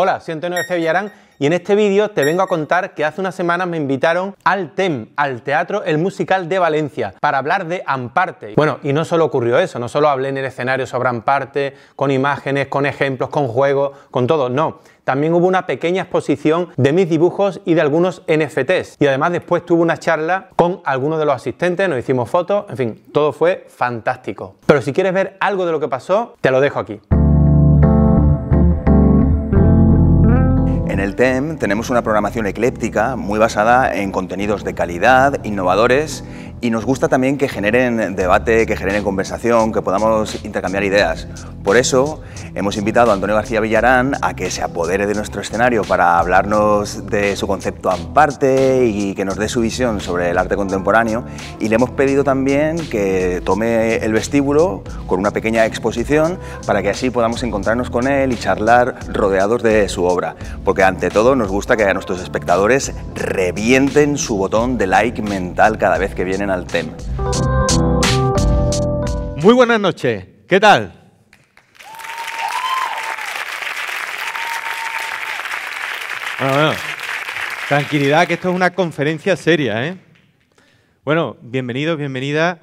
Hola, soy Antonio García Villarán y en este vídeo te vengo a contar que hace unas semanas me invitaron al TEM, al Teatro El Musical de Valencia, para hablar de Amparte. Bueno, y no solo ocurrió eso, no solo hablé en el escenario sobre Amparte, con imágenes, con ejemplos, con juegos, con todo, no. También hubo una pequeña exposición de mis dibujos y de algunos NFTs. Y además después tuve una charla con algunos de los asistentes, nos hicimos fotos, en fin, todo fue fantástico. Pero si quieres ver algo de lo que pasó, te lo dejo aquí. En el TEM tenemos una programación ecléptica muy basada en contenidos de calidad, innovadores y nos gusta también que generen debate, que generen conversación, que podamos intercambiar ideas. Por eso hemos invitado a Antonio García Villarán a que se apodere de nuestro escenario para hablarnos de su concepto aparte y que nos dé su visión sobre el arte contemporáneo y le hemos pedido también que tome el vestíbulo con una pequeña exposición para que así podamos encontrarnos con él y charlar rodeados de su obra, porque ante todo nos gusta que a nuestros espectadores revienten su botón de like mental cada vez que vienen al tema. Muy buenas noches, ¿qué tal? Bueno, bueno, tranquilidad, que esto es una conferencia seria, ¿eh? Bueno, bienvenidos, bienvenida.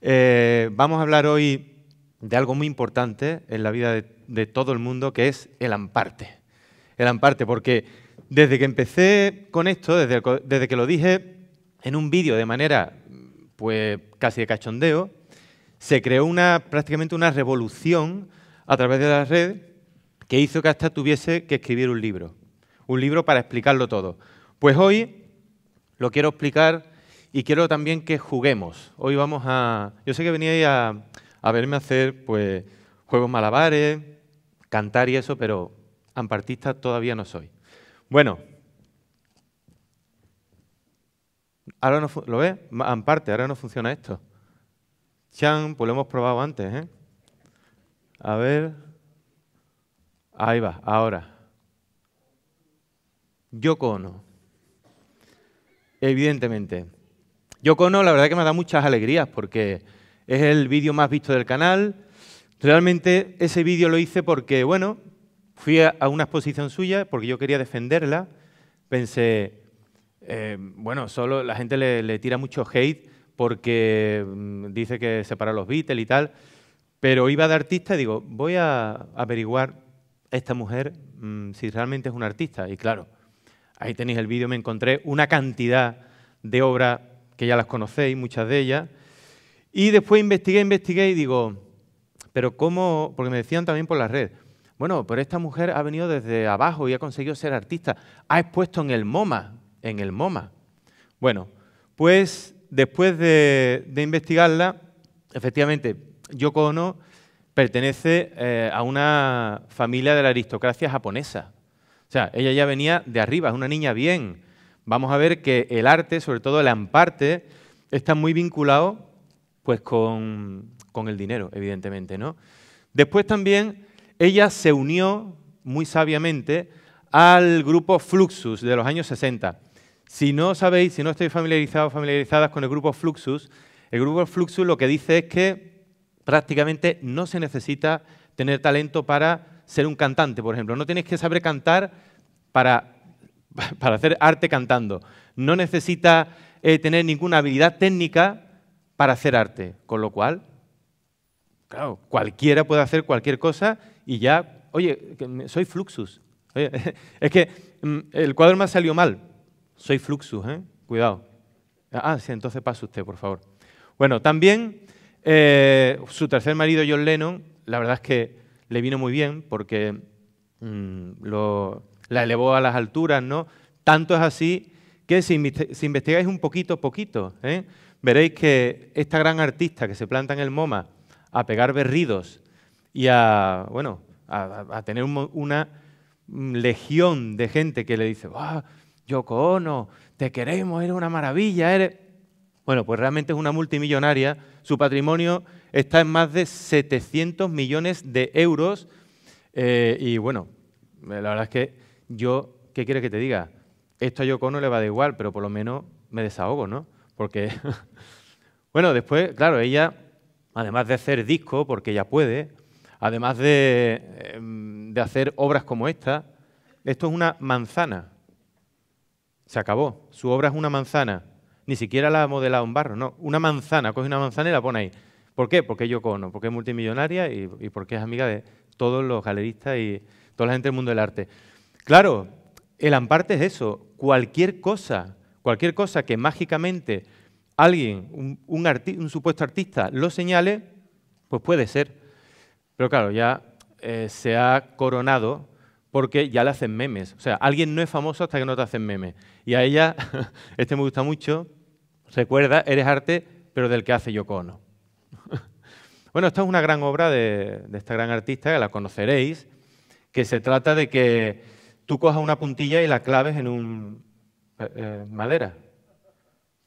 Eh, vamos a hablar hoy de algo muy importante en la vida de, todo el mundo, que es el amparte. El amparte, porque desde que empecé con esto, desde, desde que lo dije en un vídeo de manera pues casi de cachondeo, se creó una, prácticamente una revolución a través de la red que hizo que hasta tuviese que escribir un libro, un libro para explicarlo todo. Pues hoy lo quiero explicar y quiero también que juguemos. Hoy vamos a... Yo sé que veníais a, a verme hacer pues, juegos malabares, cantar y eso, pero ampartista todavía no soy. Bueno, Ahora no ¿Lo ves? En parte, ahora no funciona esto. Chan, pues lo hemos probado antes. ¿eh? A ver. Ahí va, ahora. Yoko Ono. Evidentemente. ¿yo Ono, la verdad que me da muchas alegrías porque es el vídeo más visto del canal. Realmente ese vídeo lo hice porque, bueno, fui a una exposición suya porque yo quería defenderla. Pensé, eh, bueno, solo la gente le, tira mucho hate porque mm, dice que separa los Beatles y tal, pero iba de artista y digo, voy a averiguar esta mujer mm, si realmente es una artista. Y claro, ahí tenéis el vídeo, me encontré una cantidad de obras que ya las conocéis, muchas de ellas. Y después investigué, investigué y digo, pero ¿cómo? Porque me decían también por la red, bueno, pero esta mujer ha venido desde abajo y ha conseguido ser artista, ha expuesto en el MoMA, en el MoMA. Bueno, pues después de, investigarla, efectivamente, Yoko Ono pertenece eh, a una familia de la aristocracia japonesa. O sea, ella ya venía de arriba, es una niña bien. Vamos a ver que el arte, sobre todo el amparte, está muy vinculado pues, con, el dinero, evidentemente. ¿no? Después también ella se unió muy sabiamente al grupo Fluxus de los años 60. Si no sabéis, si no estáis familiarizados familiarizadas con el grupo Fluxus, el grupo Fluxus lo que dice es que prácticamente no se necesita tener talento para ser un cantante, por ejemplo. No tenéis que saber cantar para, hacer arte cantando. No necesita eh, tener ninguna habilidad técnica para hacer arte. Con lo cual, claro, cualquiera puede hacer cualquier cosa y ya, oye, soy Fluxus. es que mm, el cuadro me salió mal. Soy Fluxus, ¿eh? Cuidado. Ah, sí, entonces pasa usted, por favor. Bueno, también eh, su tercer marido, John Lennon, la verdad es que le vino muy bien porque mm, lo, la elevó a las alturas, ¿no? Tanto es así que si, investigáis un poquito, poquito, ¿eh? veréis que esta gran artista que se planta en el MoMA a pegar berridos y a, bueno, a, tener una mm, legión de gente que le dice, Yoko Ono, te queremos, eres una maravilla, eres... Bueno, pues realmente es una multimillonaria. Su patrimonio está en más de 700 millones de euros. Eh, y bueno, eh, la verdad es que yo, ¿qué quieres que te diga? Esto a Yoko Ono le va de igual, pero por lo menos me desahogo, ¿no? Porque, bueno, después, claro, ella, además de hacer disco, porque ella puede, además de em, hacer obras como esta, esto es una manzana. Se acabó. Su obra es una manzana. Ni siquiera la ha modelado en barro, no. Una manzana, coge una manzana y la pone ahí. ¿Por qué? Porque yo cono, porque es multimillonaria y, porque es amiga de todos los galeristas y toda la gente del mundo del arte. Claro, el amparte es eso. Cualquier cosa, cualquier cosa que mágicamente alguien, un, supuesto artista, lo señale, pues puede ser. Pero claro, ya eh, se ha coronado porque ya le hacen memes. O sea, alguien no es famoso hasta que no te hacen memes. Y a ella, este me gusta mucho, recuerda, eres arte, pero del que hace Yoko Ono. bueno, esta es una gran obra de, esta gran artista, que la conoceréis, que se trata de que tú cojas una puntilla y la claves en un eh, eh, madera.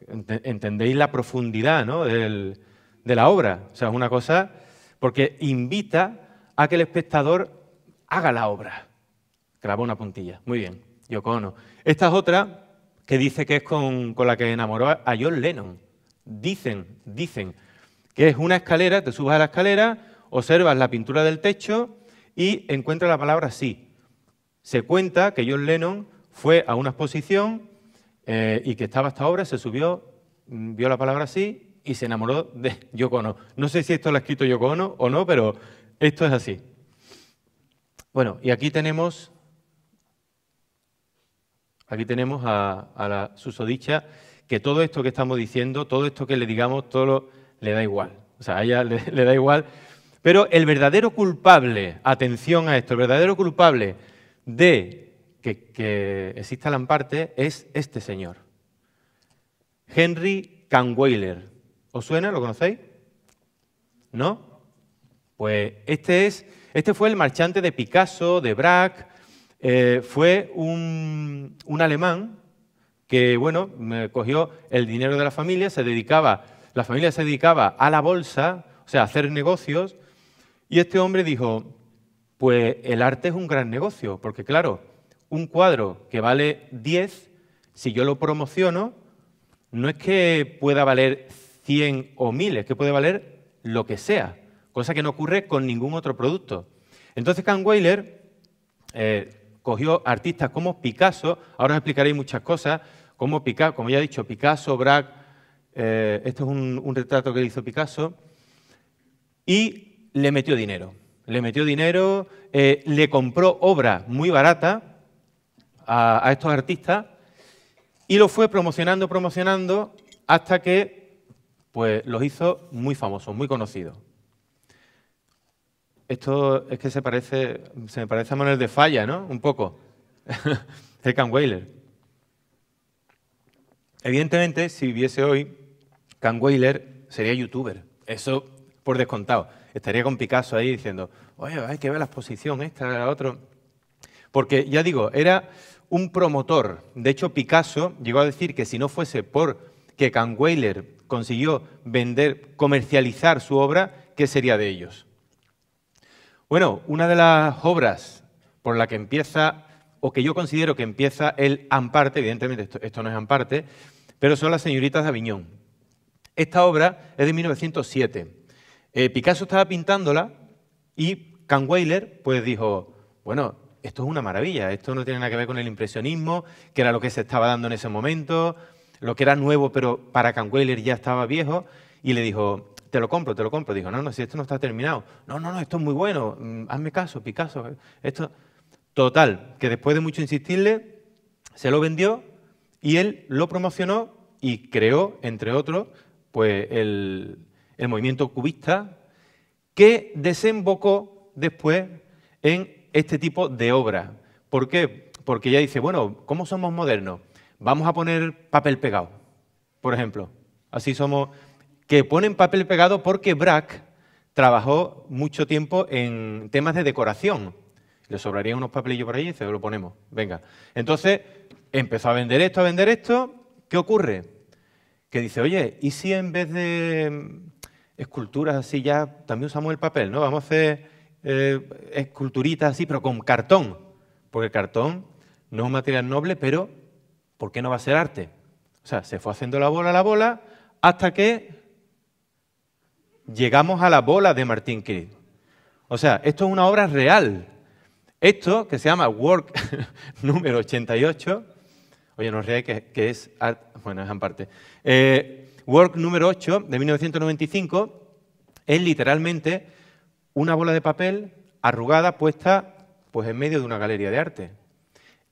Entendéis la profundidad ¿no? de la obra. O sea, es una cosa porque invita a que el espectador haga la obra. Clavó una puntilla. Muy bien, Yoko Ono. Esta es otra que dice que es con, la que enamoró a John Lennon. Dicen, dicen que es una escalera, te subas a la escalera, observas la pintura del techo y encuentras la palabra sí. Se cuenta que John Lennon fue a una exposición eh, y que estaba esta obra, se subió, mm, vio la palabra sí y se enamoró de Yoko No sé si esto lo ha escrito Yoko o no, pero esto es así. Bueno, y aquí tenemos Aquí tenemos a, la susodicha que todo esto que estamos diciendo, todo esto que le digamos, todo lo, le da igual. O sea, a ella le, da igual. Pero el verdadero culpable, atención a esto, el verdadero culpable de que, exista la parte es este señor. Henry Canweiler. ¿Os suena? ¿Lo conocéis? ¿No? Pues este, es, este fue el marchante de Picasso, de Braque, eh, fue un, alemán que, bueno, cogió el dinero de la familia, se dedicaba, la familia se dedicaba a la bolsa, o sea, a hacer negocios, y este hombre dijo, pues el arte es un gran negocio, porque claro, un cuadro que vale 10, si yo lo promociono, no es que pueda valer 100 o 1000, es que puede valer lo que sea, cosa que no ocurre con ningún otro producto. Entonces Kahnweiler eh, cogió artistas como Picasso, ahora os explicaré muchas cosas, como, como ya he dicho, Picasso, Braque, este es un, retrato que hizo Picasso, y le metió dinero. Le metió dinero, eh, le compró obras muy baratas a, a estos artistas y lo fue promocionando, promocionando, hasta que pues, los hizo muy famosos, muy conocidos. Esto es que se parece, se me parece a Manuel de Falla, ¿no? Un poco. el Can Weiler. Evidentemente, si viviese hoy, Can Weiler sería youtuber. Eso por descontado. Estaría con Picasso ahí diciendo, oye, hay que ver la exposición esta, la otra. Porque, ya digo, era un promotor. De hecho, Picasso llegó a decir que si no fuese por que Can consiguió vender, comercializar su obra, ¿qué sería de ellos? Bueno, una de las obras por la que empieza, o que yo considero que empieza el Amparte, evidentemente esto, no es Amparte, pero son las señoritas de Aviñón. Esta obra es de 1907. Eh, Picasso estaba pintándola y Kahnweiler pues dijo, bueno, esto es una maravilla, esto no tiene nada que ver con el impresionismo, que era lo que se estaba dando en ese momento, lo que era nuevo pero para Kahnweiler ya estaba viejo, y le dijo, te lo compro, te lo compro. Dijo, no, no, si esto no está terminado. No, no, no, esto es muy bueno, mm, hazme caso, Picasso. Esto... Total, que después de mucho insistirle, se lo vendió y él lo promocionó y creó, entre otros, pues el, el movimiento cubista, que desembocó después en este tipo de obra ¿Por qué? Porque ella dice, bueno, ¿cómo somos modernos? Vamos a poner papel pegado, por ejemplo. Así somos que ponen papel pegado porque Brack trabajó mucho tiempo en temas de decoración. Le sobrarían unos papelillos por ahí y se lo ponemos. Venga. Entonces empezó a vender esto, a vender esto. ¿Qué ocurre? Que dice, oye, ¿y si en vez de mm, esculturas así ya también usamos el papel? ¿no? Vamos a hacer eh, esculturitas así, pero con cartón. Porque el cartón no es un material noble, pero ¿por qué no va a ser arte? O sea, se fue haciendo la bola a la bola hasta que llegamos a la bola de Martín Creed. O sea, esto es una obra real. Esto, que se llama Work número 88, oye, no os que, es, bueno, es aparte. Eh, Work número 8 de 1995 es literalmente una bola de papel arrugada puesta pues, en medio de una galería de arte.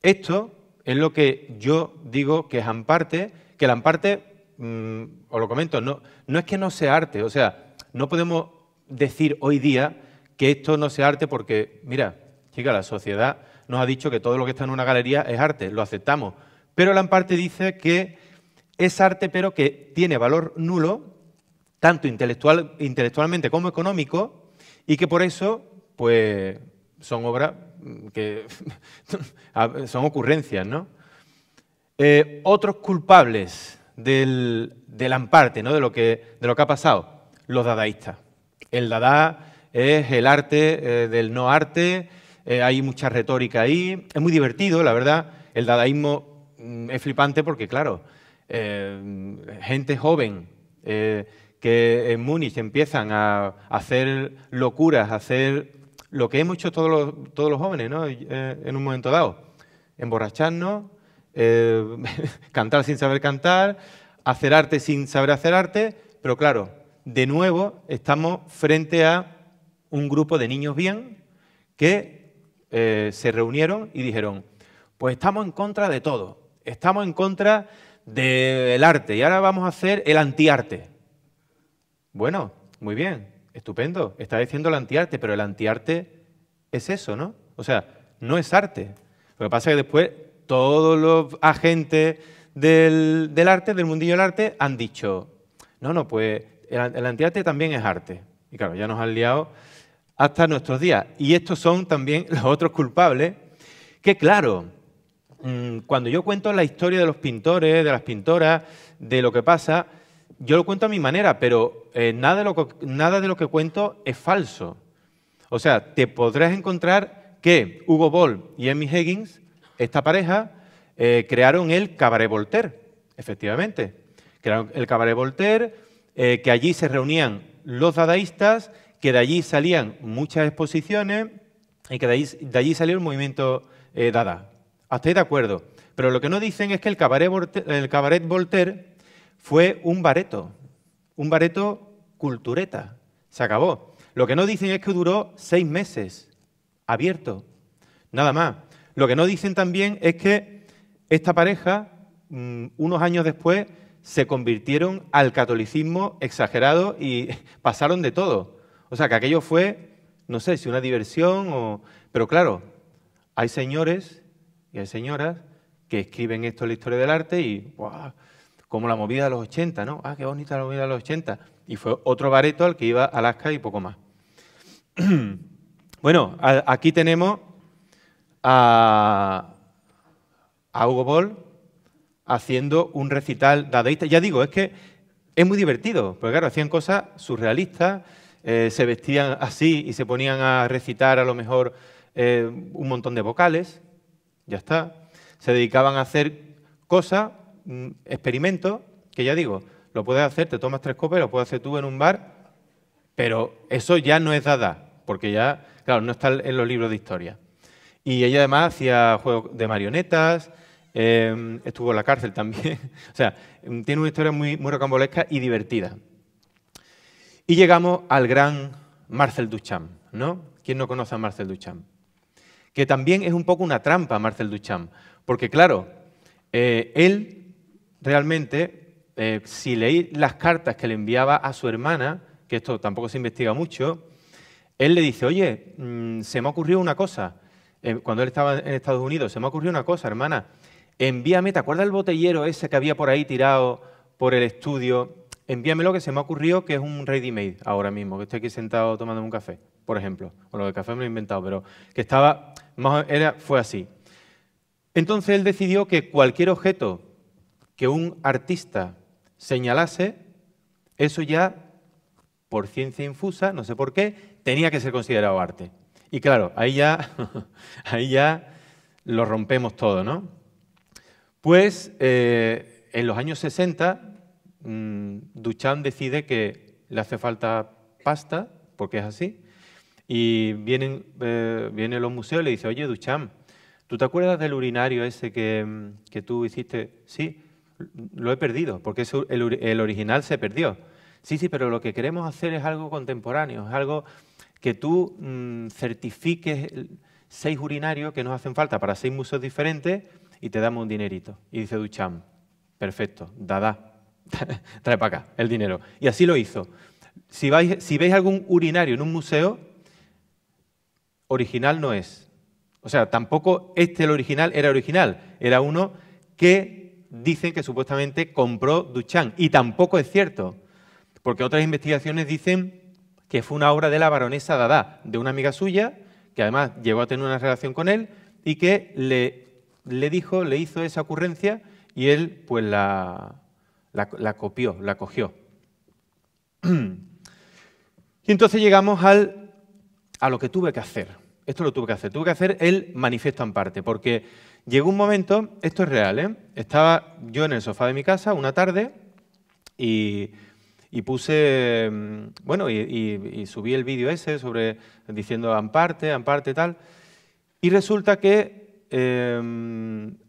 Esto es lo que yo digo que es amparte, que el amparte, mm, os lo comento, no, no es que no sea arte, o sea, no podemos decir hoy día que esto no sea arte porque, mira, chica, la sociedad nos ha dicho que todo lo que está en una galería es arte, lo aceptamos. Pero la parte dice que es arte, pero que tiene valor nulo, tanto intelectual, intelectualmente como económico, y que por eso, pues, son obras que son ocurrencias, ¿no? Eh, otros culpables del, del amparte, ¿no? de, lo que, de lo que ha pasado los dadaístas. El dada es el arte eh, del no arte, eh, hay mucha retórica ahí, es muy divertido, la verdad. El dadaísmo mm, es flipante porque, claro, eh, gente joven que en Múnich empiezan a hacer locuras, a hacer lo que hemos hecho todos los, todos los jóvenes ¿no? en un momento dado, emborracharnos, cantar sin saber cantar, hacer arte sin saber hacer arte, pero claro, de nuevo estamos frente a un grupo de niños bien que eh, se reunieron y dijeron, pues estamos en contra de todo, estamos en contra del arte y ahora vamos a hacer el antiarte. Bueno, muy bien, estupendo, está diciendo el antiarte, pero el antiarte es eso, ¿no? O sea, no es arte. Lo que pasa es que después todos los agentes del, del arte, del mundillo del arte, han dicho, no, no, pues el, antiarte también es arte. Y claro, ya nos han liado hasta nuestros días. Y estos son también los otros culpables, que claro, mm, cuando yo cuento la historia de los pintores, de las pintoras, de lo que pasa, yo lo cuento a mi manera, pero eh, nada, de lo que, cuento es falso. O sea, te podrás encontrar que Hugo Ball y Emmy Higgins, esta pareja, eh, crearon el Cabaret Voltaire, efectivamente. Crearon el Cabaret Voltaire, eh, que allí se reunían los dadaístas, que de allí salían muchas exposiciones y que de allí, salió el movimiento eh, dada. Hasta de acuerdo. Pero lo que no dicen es que el cabaret, el cabaret Voltaire fue un bareto, un bareto cultureta. Se acabó. Lo que no dicen es que duró seis meses, abierto, nada más. Lo que no dicen también es que esta pareja, mm, unos años después, se convirtieron al catolicismo exagerado y pasaron de todo. O sea, que aquello fue, no sé, si una diversión o... Pero claro, hay señores y hay señoras que escriben esto en la historia del arte y, ¡guau! Como la movida de los 80, ¿no? Ah, qué bonita la movida de los 80. Y fue otro bareto al que iba Alaska y poco más. bueno, aquí tenemos a, a Hugo Boll, haciendo un recital dadaísta. Ya digo, es que es muy divertido, porque claro, hacían cosas surrealistas, eh, se vestían así y se ponían a recitar a lo mejor eh, un montón de vocales, ya está. Se dedicaban a hacer cosas, mm, experimentos, que ya digo, lo puedes hacer, te tomas tres copas, lo puedes hacer tú en un bar, pero eso ya no es dada, porque ya, claro, no está en los libros de historia. Y ella además hacía juegos de marionetas, Em, estuvo en la cárcel también. o sea, tiene una historia muy, muy rocambolesca y divertida. Y llegamos al gran Marcel Duchamp, ¿no? ¿Quién no conoce a Marcel Duchamp? Que también es un poco una trampa Marcel Duchamp, porque claro, eh, él realmente, eh, si leí las cartas que le enviaba a su hermana, que esto tampoco se investiga mucho, él le dice, oye, mm, se me ha ocurrido una cosa, eh, cuando él estaba en Estados Unidos, se me ha ocurrido una cosa, hermana, envíame, ¿te acuerdas el botellero ese que había por ahí tirado por el estudio? Envíame lo que se me ha ocurrido que es un ready made ahora mismo, que estoy aquí sentado tomando un café, por ejemplo. O lo de café me lo he inventado, pero que estaba, más era, fue así. Entonces él decidió que cualquier objeto que un artista señalase, eso ya, por ciencia infusa, no sé por qué, tenía que ser considerado arte. Y claro, ahí ya, ahí ya lo rompemos todo, ¿no? Pues eh, en los años 60, mm, Duchamp decide que le hace falta pasta, porque es así, y eh, vienen, los museos y le dice, oye, Duchamp, ¿tú te acuerdas del urinario ese que, mm, tú hiciste? Sí, lo he perdido, porque el, original se perdió. Sí, sí, pero lo que queremos hacer es algo contemporáneo, es algo que tú mm, certifiques seis urinarios que nos hacen falta para seis museos diferentes y te damos un dinerito. Y dice Duchamp, perfecto, dada, trae para acá el dinero. Y así lo hizo. Si, vais, si veis algún urinario en un museo, original no es. O sea, tampoco este el original era original, era uno que dicen que supuestamente compró Duchamp. Y tampoco es cierto, porque otras investigaciones dicen que fue una obra de la baronesa Dada, de una amiga suya, que además llegó a tener una relación con él y que le le dijo, le hizo esa ocurrencia y él pues la, la, copió, la cogió. Y entonces llegamos al, a lo que tuve que hacer. Esto lo tuve que hacer. Tuve que hacer el manifiesto en parte, porque llegó un momento, esto es real, ¿eh? estaba yo en el sofá de mi casa una tarde y, puse, mm, bueno, y, subí el vídeo ese sobre diciendo Amparte parte, en parte tal. Y resulta que una,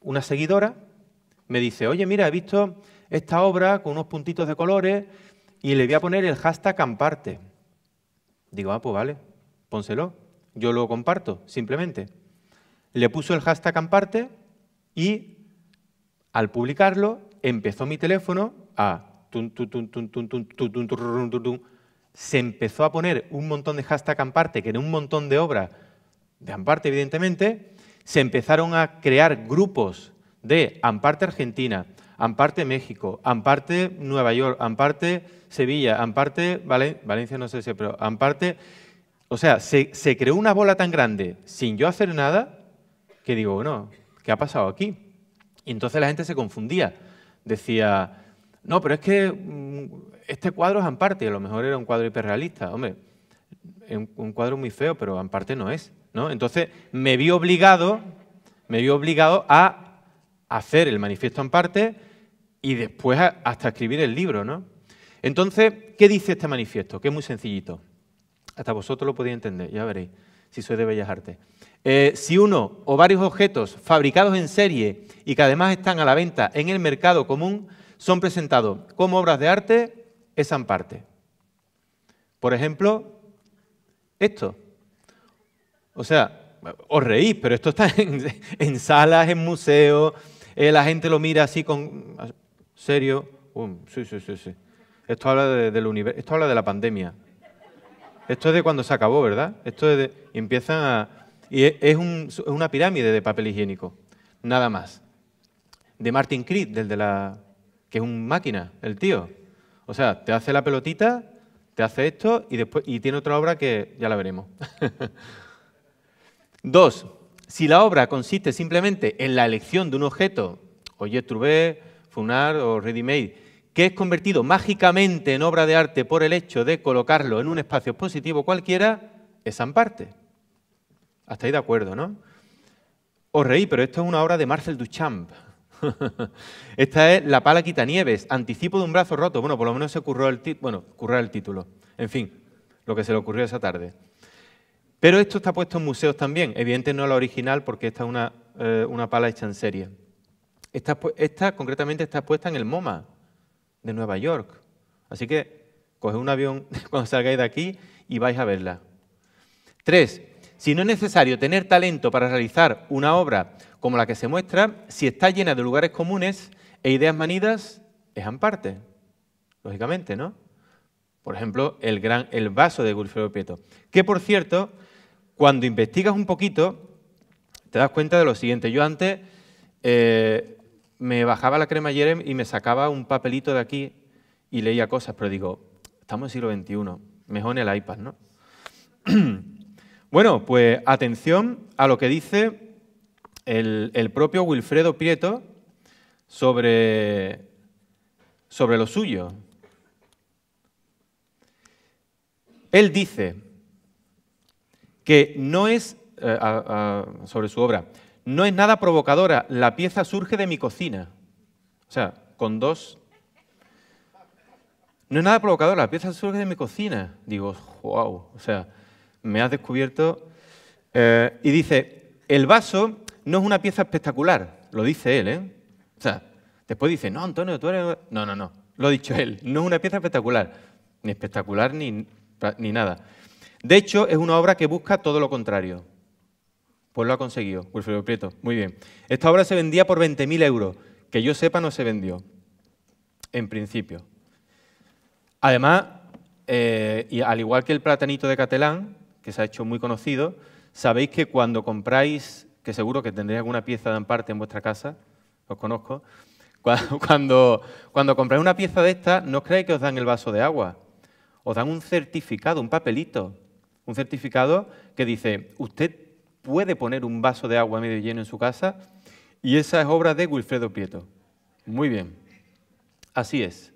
una seguidora me dice, oye, mira, he visto esta obra con unos puntitos de colores y le voy a poner el hashtag Camparte. Digo, ah, pues vale, pónselo. Yo lo comparto, simplemente. Le puso el hashtag Camparte y al publicarlo empezó mi teléfono a... Se empezó a poner un montón de hashtag Camparte, que en un montón de obras de Amparte, evidentemente, se empezaron a crear grupos de Amparte Argentina, Amparte México, Amparte Nueva York, Amparte Sevilla, Amparte Valencia, no sé si, pero Amparte... O sea, se, se, creó una bola tan grande sin yo hacer nada que digo, bueno, ¿qué ha pasado aquí? Y entonces la gente se confundía. Decía, no, pero es que mm, este cuadro es Amparte, a lo mejor era un cuadro hiperrealista. Hombre, un cuadro muy feo, pero en parte no es. ¿no? Entonces me vi obligado, me obligado a hacer el manifiesto en parte y después hasta escribir el libro. ¿no? Entonces, ¿qué dice este manifiesto? Que es muy sencillito. Hasta vosotros lo podéis entender, ya veréis, si soy de Bellas Artes. Eh, si uno o varios objetos fabricados en serie y que además están a la venta en el mercado común son presentados como obras de arte, es en parte. Por ejemplo, esto. O sea, os reís, pero esto está en, salas, en museos, eh, la gente lo mira así con... Serio. Um, sí, sí, sí, sí. Esto habla de, del universo, esto habla de la pandemia. Esto es de cuando se acabó, ¿verdad? Esto es de, empiezan a... Y e, es, una pirámide de papel higiénico, nada más. De Martin Creed, del de la... que es un máquina, el tío. O sea, te hace la pelotita te hace esto y, después, y tiene otra obra que ya la veremos. Dos, si la obra consiste simplemente en la elección de un objeto, o Trouvé, Funar o Ready Made, que es convertido mágicamente en obra de arte por el hecho de colocarlo en un espacio positivo cualquiera, es amparte. Hasta ahí de acuerdo, ¿no? Os reí, pero esto es una obra de Marcel Duchamp. Esta es La pala quitanieves, anticipo de un brazo roto. Bueno, por lo menos se curró el, bueno, curró el título. En fin, lo que se le ocurrió esa tarde. Pero esto está puesto en museos también. Evidentemente no la original porque esta es una, eh, pala hecha en serie. Esta, concretamente está puesta en el MoMA de Nueva York. Así que coged un avión cuando salgáis de aquí y vais a verla. Tres, si no es necesario tener talento para realizar una obra como la que se muestra, si está llena de lugares comunes e ideas manidas, es amparte, lógicamente, ¿no? Por ejemplo, el, gran, el vaso de Gulfredo Pieto, que por cierto, cuando investigas un poquito, te das cuenta de lo siguiente. Yo antes eh, me bajaba la crema cremallera y me sacaba un papelito de aquí y leía cosas, pero digo, estamos en el siglo XXI, mejor en el iPad, ¿no? bueno, pues atención a lo que dice el, propio Wilfredo Prieto sobre, sobre lo suyo. Él dice que no es, eh, sobre su obra, no es nada provocadora, la pieza surge de mi cocina. O sea, con dos... No es nada provocadora, la pieza surge de mi cocina. Digo, wow, o sea, me has descubierto. Eh, y dice, el vaso no es una pieza espectacular, lo dice él. ¿eh? O sea, después dice, no, Antonio, tú eres... No, no, no, lo ha dicho él, no es una pieza espectacular, ni espectacular ni, nada. De hecho, es una obra que busca todo lo contrario. Pues lo ha conseguido, Wilfredo Prieto. Muy bien. Esta obra se vendía por 20.000 euros. Que yo sepa, no se vendió. En principio. Además, eh, y al igual que el platanito de Catalán, que se ha hecho muy conocido, sabéis que cuando compráis que seguro que tendréis alguna pieza de amparte en vuestra casa, os conozco. Cuando, cuando, compráis una pieza de esta, no creéis que os dan el vaso de agua, os dan un certificado, un papelito, un certificado que dice, usted puede poner un vaso de agua medio lleno en su casa y esa es obra de Wilfredo Prieto. Muy bien, así es.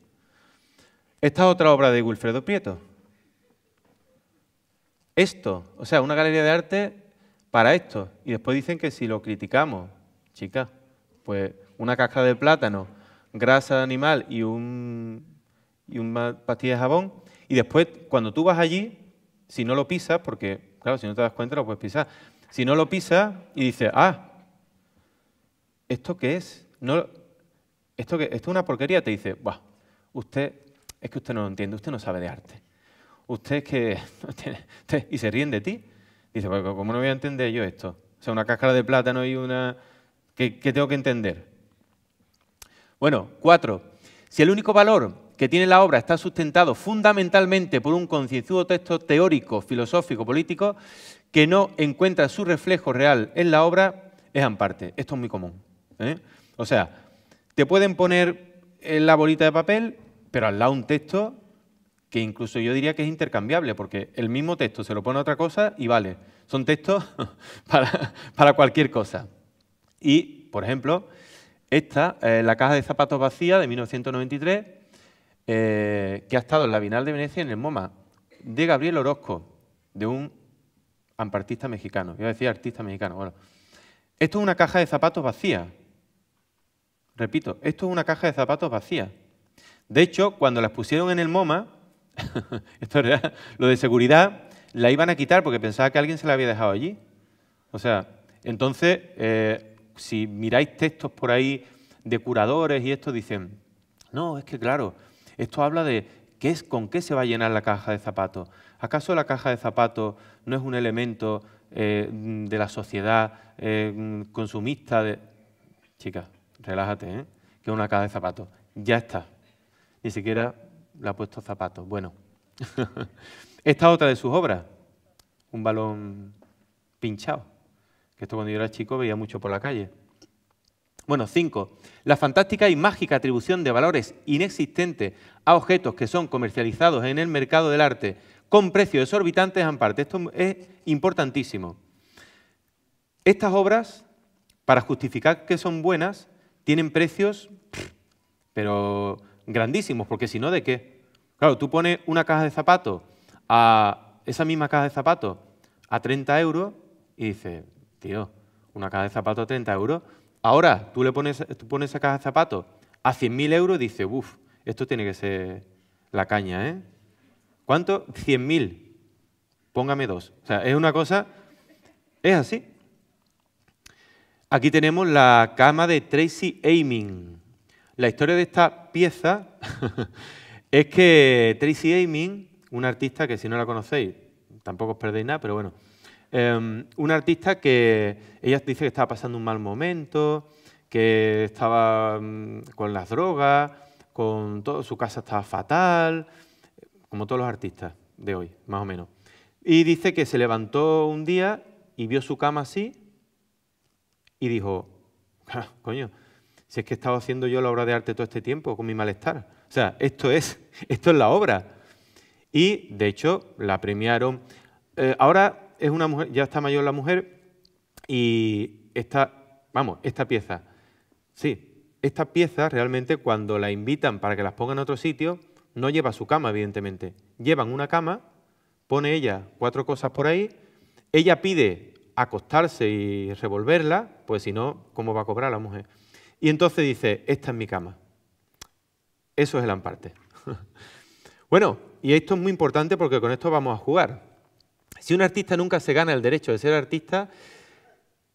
Esta es otra obra de Wilfredo Prieto. Esto, o sea, una galería de arte para esto. Y después dicen que si lo criticamos, chicas, pues una caja de plátano, grasa de animal y, un, y una pastilla de jabón. Y después, cuando tú vas allí, si no lo pisas, porque, claro, si no te das cuenta, lo puedes pisar. Si no lo pisas y dices, ah, ¿esto qué es? No, ¿esto, ¿Esto es una porquería? Te dice, Buah, usted, es que usted no lo entiende, usted no sabe de arte. Usted es que... y se ríen de ti. Dice, pues, ¿cómo no voy a entender yo esto? O sea, una cáscara de plátano y una... ¿Qué, tengo que entender? Bueno, cuatro. Si el único valor que tiene la obra está sustentado fundamentalmente por un concienzudo texto teórico, filosófico, político, que no encuentra su reflejo real en la obra, es amparte. Esto es muy común. ¿eh? O sea, te pueden poner en la bolita de papel, pero al lado un texto que incluso yo diría que es intercambiable, porque el mismo texto se lo pone a otra cosa y vale. Son textos para, cualquier cosa. Y, por ejemplo, esta, es eh, la caja de zapatos vacía de 1993, eh, que ha estado en la Bienal de Venecia en el MoMA, de Gabriel Orozco, de un ampartista mexicano. Iba a decir artista mexicano. Bueno, esto es una caja de zapatos vacía. Repito, esto es una caja de zapatos vacía. De hecho, cuando las pusieron en el MoMA, Esto lo de seguridad la iban a quitar porque pensaba que alguien se la había dejado allí. O sea, entonces, eh, si miráis textos por ahí de curadores y esto, dicen, no, es que claro, esto habla de qué es, con qué se va a llenar la caja de zapatos. ¿Acaso la caja de zapatos no es un elemento eh, de la sociedad eh, consumista? De... Chica, relájate, que es una caja de zapatos. Ya está. Ni siquiera le ha puesto zapatos. Bueno, esta otra de sus obras, un balón pinchado, que esto cuando yo era chico veía mucho por la calle. Bueno, cinco, la fantástica y mágica atribución de valores inexistentes a objetos que son comercializados en el mercado del arte con precios exorbitantes en parte. Esto es importantísimo. Estas obras, para justificar que son buenas, tienen precios, pero grandísimos, porque si no, ¿de qué? Claro, tú pones una caja de zapatos a esa misma caja de zapatos a 30 euros y dices, tío, una caja de zapatos a 30 euros. Ahora tú le pones, tú pones esa caja de zapatos a 100.000 euros y dices, uff, esto tiene que ser la caña, ¿eh? ¿Cuánto? 100.000. Póngame dos. O sea, es una cosa... Es así. Aquí tenemos la cama de Tracy Aiming. La historia de esta pieza es que Tracy Aiming, una artista que si no la conocéis, tampoco os perdéis nada, pero bueno, em, una artista que ella dice que estaba pasando un mal momento, que estaba mm, con las drogas, con todo, su casa estaba fatal, como todos los artistas de hoy, más o menos. Y dice que se levantó un día y vio su cama así y dijo, coño, si es que he estado haciendo yo la obra de arte todo este tiempo con mi malestar. O sea, esto es, esto es la obra. Y de hecho la premiaron. Eh, ahora es una mujer, ya está mayor la mujer y esta, vamos, esta pieza, sí, esta pieza realmente cuando la invitan para que las pongan en otro sitio, no lleva su cama, evidentemente. Llevan una cama, pone ella cuatro cosas por ahí, ella pide acostarse y revolverla, pues si no, ¿cómo va a cobrar la mujer? Y entonces dice, esta es mi cama. Eso es el amparte. bueno, y esto es muy importante porque con esto vamos a jugar. Si un artista nunca se gana el derecho de ser artista,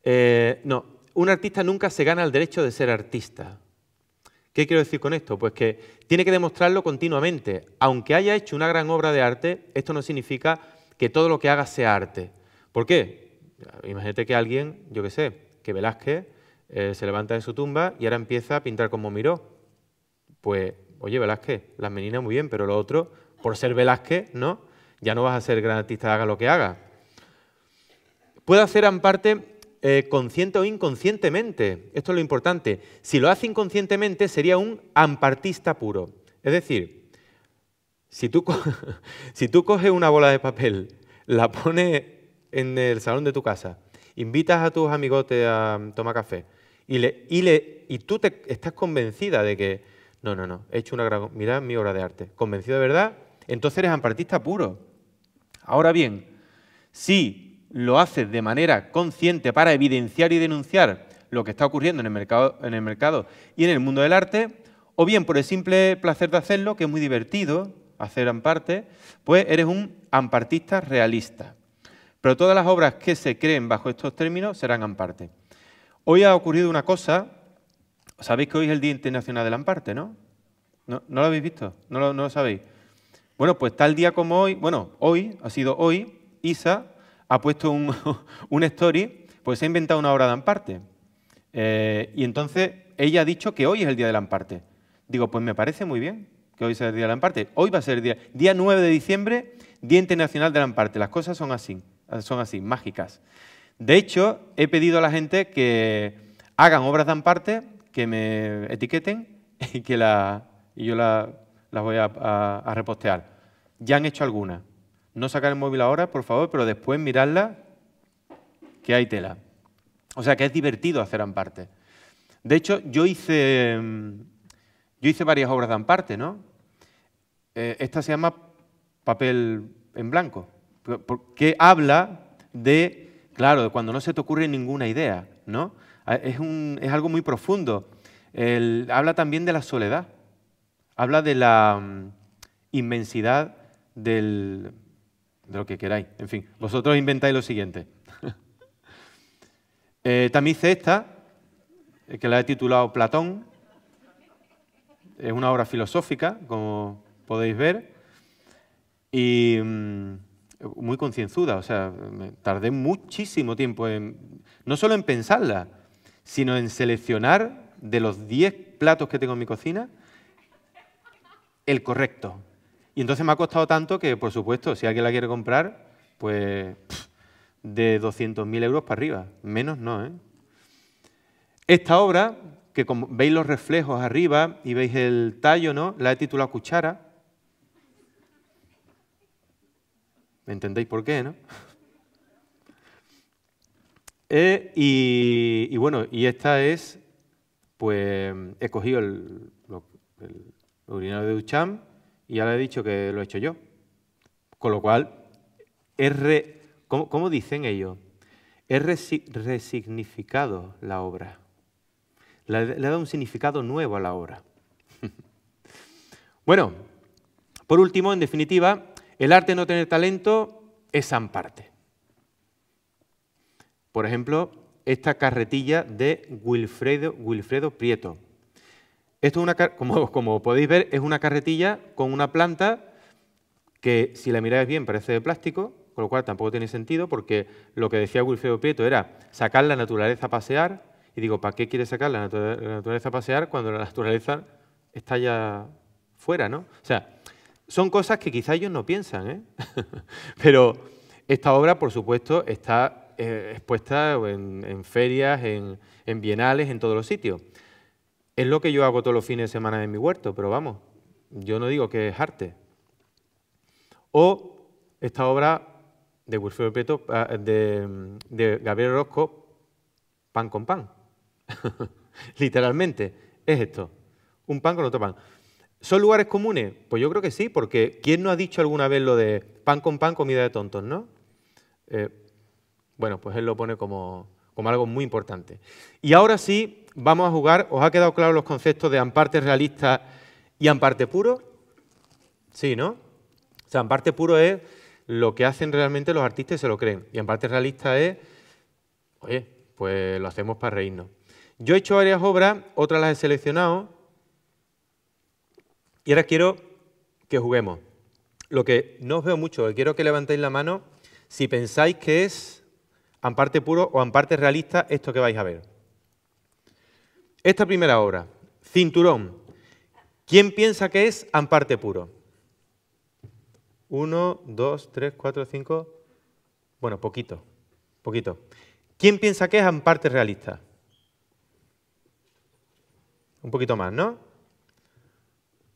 eh, no, un artista nunca se gana el derecho de ser artista. ¿Qué quiero decir con esto? Pues que tiene que demostrarlo continuamente. Aunque haya hecho una gran obra de arte, esto no significa que todo lo que haga sea arte. ¿Por qué? Imagínate que alguien, yo qué sé, que Velázquez eh, se levanta de su tumba y ahora empieza a pintar como Miró. Pues, oye, Velázquez, las meninas muy bien, pero lo otro, por ser Velázquez, ¿no? Ya no vas a ser gran artista, haga lo que haga. Puede hacer amparte parte eh, consciente o inconscientemente. Esto es lo importante. Si lo hace inconscientemente, sería un ampartista puro. Es decir, si tú, si tú coges una bola de papel, la pones en el salón de tu casa, invitas a tus amigotes a tomar café y, le, y, tú te estás convencida de que, no, no, no, he hecho una gran, mirad mi obra de arte, convencido de verdad, entonces eres ampartista puro. Ahora bien, si lo haces de manera consciente para evidenciar y denunciar lo que está ocurriendo en el mercado, en el mercado y en el mundo del arte, o bien por el simple placer de hacerlo, que es muy divertido hacer amparte, pues eres un ampartista realista. Pero todas las obras que se creen bajo estos términos serán amparte. Hoy ha ocurrido una cosa. Sabéis que hoy es el Día Internacional del Amparte, ¿no? ¿No, lo habéis visto? ¿No lo, sabéis? Bueno, pues tal día como hoy, bueno, hoy, ha sido hoy, Isa ha puesto un, story, pues se ha inventado una obra de Amparte. Eh, y entonces ella ha dicho que hoy es el día del Amparte. Digo, pues me parece muy bien que hoy sea el día del Amparte. Hoy va a ser el día, día 9 de diciembre, Día Internacional del Amparte. Las cosas son así, son así, mágicas. De hecho, he pedido a la gente que hagan obras de amparte, que me etiqueten y que yo las voy a, repostear. Ya han hecho algunas. No sacar el móvil ahora, por favor, pero después mirarla, que hay tela. O sea que es divertido hacer amparte. De hecho, yo hice, mm, yo hice varias obras de amparte, ¿no? Eh, esta se llama Papel en Blanco, que habla de Claro, cuando no se te ocurre ninguna idea, ¿no? Ah, es, algo muy profundo. habla también de la soledad, habla de la mm, inmensidad del, de lo que queráis. En fin, vosotros inventáis lo siguiente. Eh, también hice esta, eh, que la he titulado Platón. Es una obra filosófica, como podéis ver. Y... Mm, muy concienzuda, o sea, tardé muchísimo tiempo en, no solo en pensarla, sino en seleccionar de los 10 platos que tengo en mi cocina el correcto. Y entonces me ha costado tanto que, por supuesto, si alguien la quiere comprar, pues de 200.000 euros para arriba, menos no. ¿eh? Esta obra, que como veis los reflejos arriba y veis el tallo, ¿no? la he titulado Cuchara, entendéis por qué, no? Eh, y, bueno, y esta es, pues he cogido el, el urinario de Duchamp y ya le he dicho que lo he hecho yo. Con lo cual, es ¿cómo, dicen ellos? He resignificado la obra. Le, le, dado un significado nuevo a la obra. bueno, por último, en definitiva, el arte de no tener talento es parte Por ejemplo, esta carretilla de Wilfredo, Wilfredo Prieto. Esto es una, como, como podéis ver, es una carretilla con una planta que, si la miráis bien, parece de plástico, con lo cual tampoco tiene sentido, porque lo que decía Wilfredo Prieto era sacar la naturaleza a pasear, y digo, ¿para qué quiere sacar la, naturaleza a pasear cuando la naturaleza está ya fuera? ¿no? O sea, son cosas que quizá ellos no piensan, ¿eh? pero esta obra, por supuesto, está eh, expuesta en, ferias, en, bienales, en todos los sitios. Es lo que yo hago todos los fines de semana en mi huerto, pero vamos, yo no digo que es arte. O esta obra de ah, de, de Gabriel Orozco, Pan con pan. Literalmente, es esto. Un pan con otro pan. ¿Son lugares comunes? Pues yo creo que sí, porque ¿quién no ha dicho alguna vez lo de pan con pan, comida de tontos, no? Eh, bueno, pues él lo pone como, como algo muy importante. Y ahora sí, vamos a jugar. ¿Os ha quedado claro los conceptos de amparte realista y amparte puro? Sí, ¿no? O sea, amparte puro es lo que hacen realmente los artistas y se lo creen. Y amparte realista es, oye, pues lo hacemos para reírnos. Yo he hecho varias obras, otras las he seleccionado y ahora quiero que juguemos. Lo que no os veo mucho, quiero que levantéis la mano si pensáis que es amparte puro o amparte realista esto que vais a ver. Esta primera obra, Cinturón. ¿Quién piensa que es amparte puro? Uno, dos, tres, cuatro, cinco. Bueno, poquito, poquito. ¿Quién piensa que es amparte realista? Un poquito más, ¿no?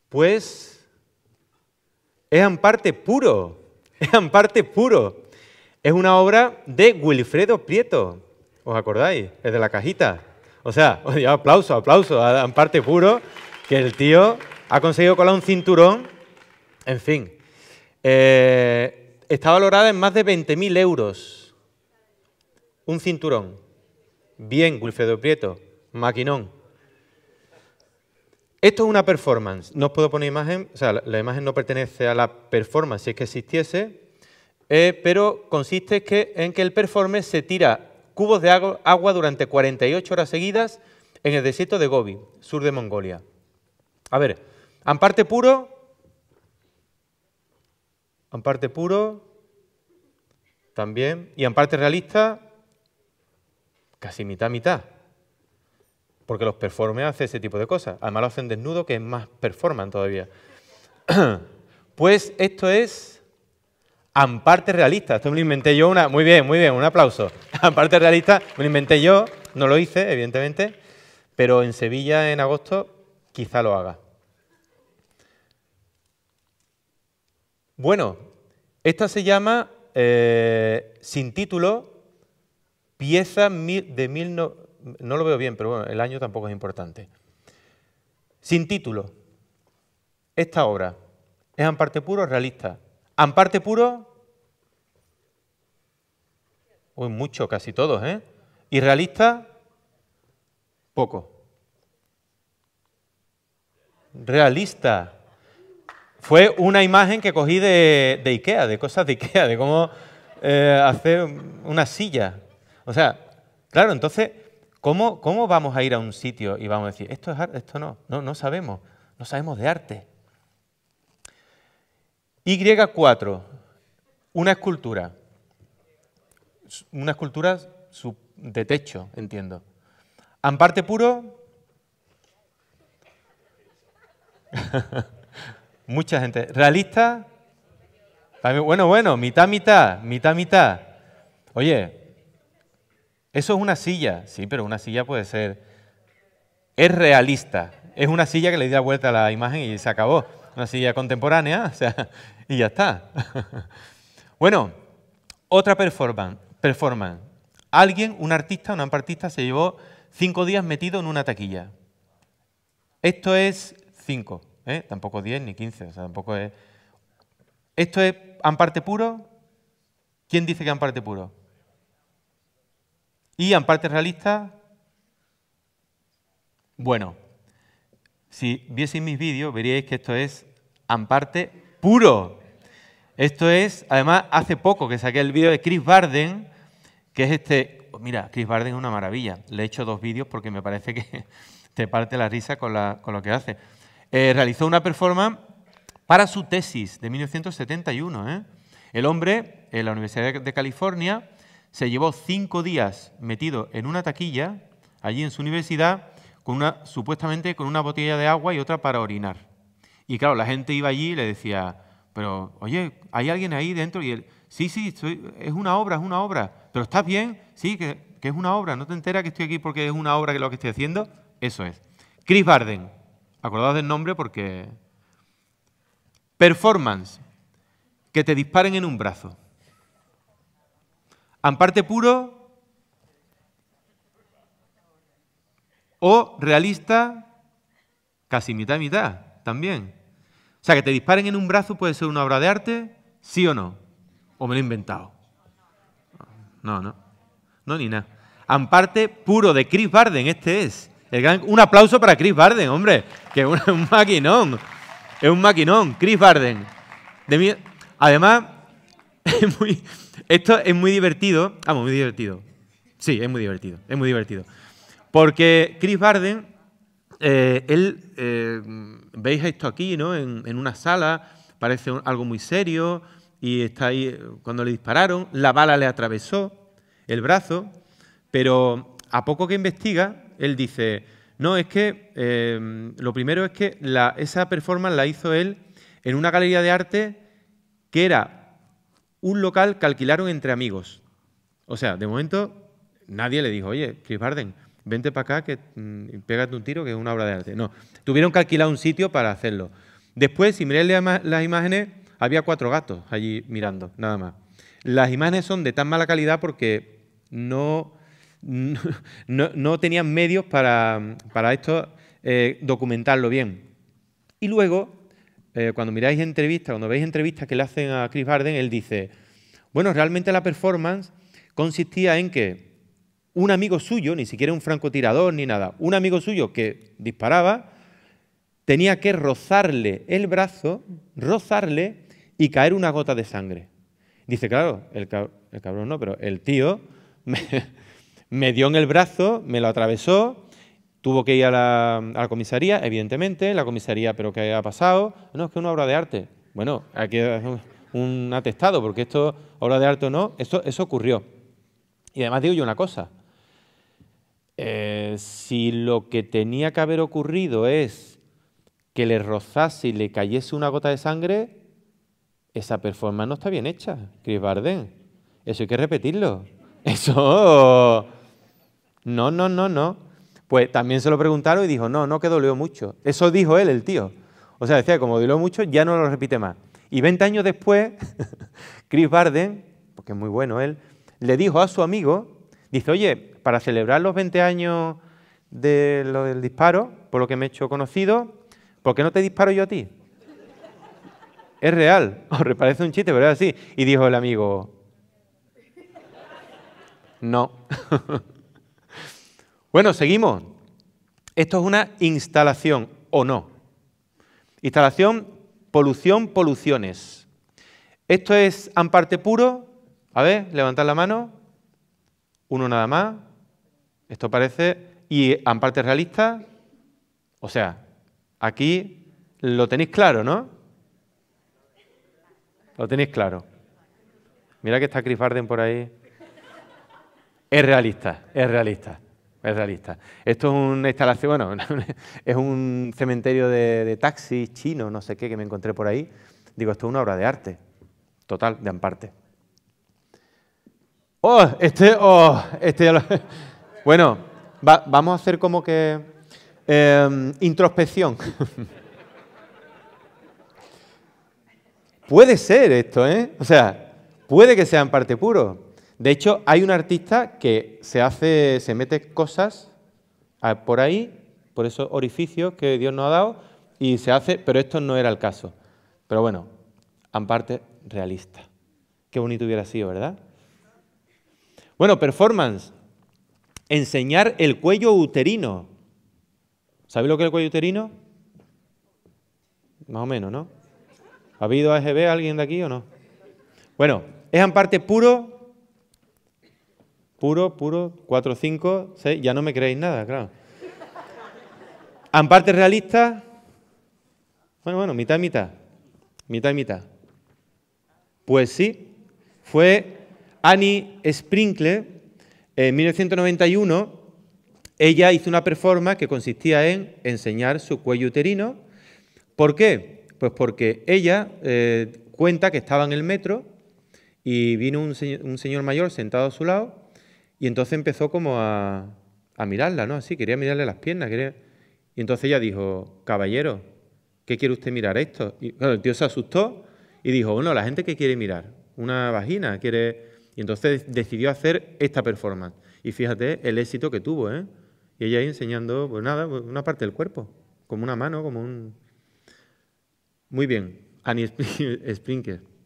pues es parte puro, es parte puro. Es una obra de Wilfredo Prieto, ¿os acordáis? Es de la cajita. O sea, aplauso, aplauso a parte puro, que el tío ha conseguido colar un cinturón, en fin. Eh, está valorada en más de 20.000 euros. Un cinturón. Bien, Wilfredo Prieto, maquinón. Esto es una performance. No os puedo poner imagen, o sea, la imagen no pertenece a la performance si es que existiese, eh, pero consiste en que el performer se tira cubos de agua durante 48 horas seguidas en el desierto de Gobi, sur de Mongolia. A ver, parte puro. parte puro. También. Y en parte realista. Casi mitad, mitad porque los performers hacen ese tipo de cosas. Además lo hacen desnudo, que es más performan todavía. pues esto es parte Realista. Esto me lo inventé yo. Una... Muy bien, muy bien, un aplauso. parte Realista me lo inventé yo, no lo hice, evidentemente, pero en Sevilla en agosto quizá lo haga. Bueno, esta se llama, eh, sin título, pieza de mil no lo veo bien, pero bueno, el año tampoco es importante. Sin título, esta obra es amparte puro realista. Amparte puro, mucho, casi todos, ¿eh? Y realista, poco. Realista. Fue una imagen que cogí de, Ikea, de cosas de Ikea, de cómo eh, hacer una silla. O sea, claro, entonces ¿Cómo, vamos a ir a un sitio y vamos a decir, esto es esto no, no, no sabemos, no sabemos de arte? Y4, una escultura, una escultura de techo, entiendo. Amparte puro, mucha gente. Realista, bueno, bueno, mitad, mitad, mitad, mitad. Oye, eso es una silla, sí, pero una silla puede ser... Es realista, es una silla que le di la vuelta a la imagen y se acabó. Una silla contemporánea, o sea, y ya está. bueno, otra performance. performance. Alguien, un artista, un ampartista, se llevó cinco días metido en una taquilla. Esto es cinco, ¿eh? tampoco diez ni quince, o sea, tampoco es... Esto es amparte puro. ¿Quién dice que amparte puro? ¿Y Amparte Realista? Bueno, si vieseis mis vídeos veríais que esto es Amparte puro. Esto es, además, hace poco que saqué el vídeo de Chris Barden, que es este... Oh, mira, Chris Barden es una maravilla. Le he hecho dos vídeos porque me parece que te parte la risa con, lo que hace. Eh, realizó una performance para su tesis de 1971. ¿eh? El hombre, en la Universidad de California, se llevó cinco días metido en una taquilla, allí en su universidad, con una, supuestamente con una botella de agua y otra para orinar. Y claro, la gente iba allí y le decía, pero oye, ¿hay alguien ahí dentro? Y él, sí, sí, es una obra, es una obra, pero ¿estás bien? Sí, que, es una obra, ¿no te enteras que estoy aquí porque es una obra que lo que estoy haciendo? Eso es. Chris Barden, acordaos del nombre porque... Performance, que te disparen en un brazo amparte puro o realista, casi mitad y mitad también. O sea, que te disparen en un brazo puede ser una obra de arte, sí o no. O me lo he inventado. No, no. No, ni nada. Amparte puro de Chris Barden, este es. Un aplauso para Chris Barden, hombre, que es un maquinón. Es un maquinón, Chris Barden. De Además, muy, esto es muy divertido. Vamos, muy divertido. Sí, es muy divertido. Es muy divertido. Porque Chris Barden, eh, él, eh, veis esto aquí, ¿no? En, una sala, parece algo muy serio, y está ahí, cuando le dispararon, la bala le atravesó el brazo, pero a poco que investiga, él dice, no, es que eh, lo primero es que esa performance la hizo él en una galería de arte que era un local calcularon entre amigos. O sea, de momento nadie le dijo, oye, Chris Barden, vente para acá que mm, pégate un tiro, que es una obra de arte. No, tuvieron que alquilar un sitio para hacerlo. Después, si miráis las imágenes, había cuatro gatos allí mirando, nada más. Las imágenes son de tan mala calidad porque no, no, tenían medios para, esto eh, documentarlo bien. Y luego eh, cuando miráis entrevistas, cuando veis entrevistas que le hacen a Chris Barden, él dice, bueno, realmente la performance consistía en que un amigo suyo, ni siquiera un francotirador ni nada, un amigo suyo que disparaba, tenía que rozarle el brazo, rozarle y caer una gota de sangre. Dice, claro, el, cabrón no, pero el tío me dio en el brazo, me lo atravesó, Tuvo que ir a la, comisaría, evidentemente, la comisaría, pero ¿qué ha pasado? No, es que es una obra de arte. Bueno, aquí un atestado, porque esto, obra de arte o no, eso, eso ocurrió. Y además digo yo una cosa, eh, si lo que tenía que haber ocurrido es que le rozase y le cayese una gota de sangre, esa performance no está bien hecha, Chris Barden. Eso hay que repetirlo. Eso... No, no, no, no. Pues también se lo preguntaron y dijo, no, no que dolió mucho. Eso dijo él, el tío. O sea, decía, como dolió mucho, ya no lo repite más. Y 20 años después, Chris Barden, porque es muy bueno él, le dijo a su amigo, dice, oye, para celebrar los 20 años del disparo, por lo que me he hecho conocido, ¿por qué no te disparo yo a ti? es real, os parece un chiste, pero es así. Y dijo el amigo, no. Bueno, seguimos. Esto es una instalación o no. Instalación, polución, poluciones. Esto es amparte puro. A ver, levantad la mano. Uno nada más. Esto parece. Y amparte realista. O sea, aquí lo tenéis claro, ¿no? Lo tenéis claro. Mira que está Chris Barden por ahí. Es realista, es realista es realista. Esto es una instalación, bueno, es un cementerio de, taxis chino, no sé qué, que me encontré por ahí. Digo, esto es una obra de arte, total, de amparte. ¡Oh! Este, oh, este Bueno, vamos a hacer como que em, introspección. puede ser esto, ¿eh? O sea, puede que sea en parte puro, de hecho, hay un artista que se hace, se mete cosas ah, por ahí, por esos orificios que Dios nos ha dado, y se hace, pero esto no era el caso. Pero bueno, en parte realista. Qué bonito hubiera sido, ¿verdad? Bueno, performance. Enseñar el cuello uterino. ¿Sabéis lo que es el cuello uterino? Más o menos, ¿no? ¿Ha habido AGB alguien de aquí o no? Bueno, es en parte puro Puro, puro, 4, 5, 6, ya no me creéis nada, claro. parte realista? bueno, bueno, mitad y mitad, mitad y mitad. Pues sí, fue Annie Sprinkle en 1991. Ella hizo una performance que consistía en enseñar su cuello uterino. ¿Por qué? Pues porque ella eh, cuenta que estaba en el metro y vino un señor mayor sentado a su lado y entonces empezó como a, mirarla, ¿no? Así, quería mirarle las piernas. Y entonces ella dijo, caballero, ¿qué quiere usted mirar esto? Y claro, el tío se asustó y dijo, bueno, la gente que quiere mirar, una vagina, quiere... Y entonces decidió hacer esta performance. Y fíjate el éxito que tuvo, ¿eh? Y ella ahí enseñando, pues nada, pues una parte del cuerpo, como una mano, como un... Muy bien, Annie Sprinker.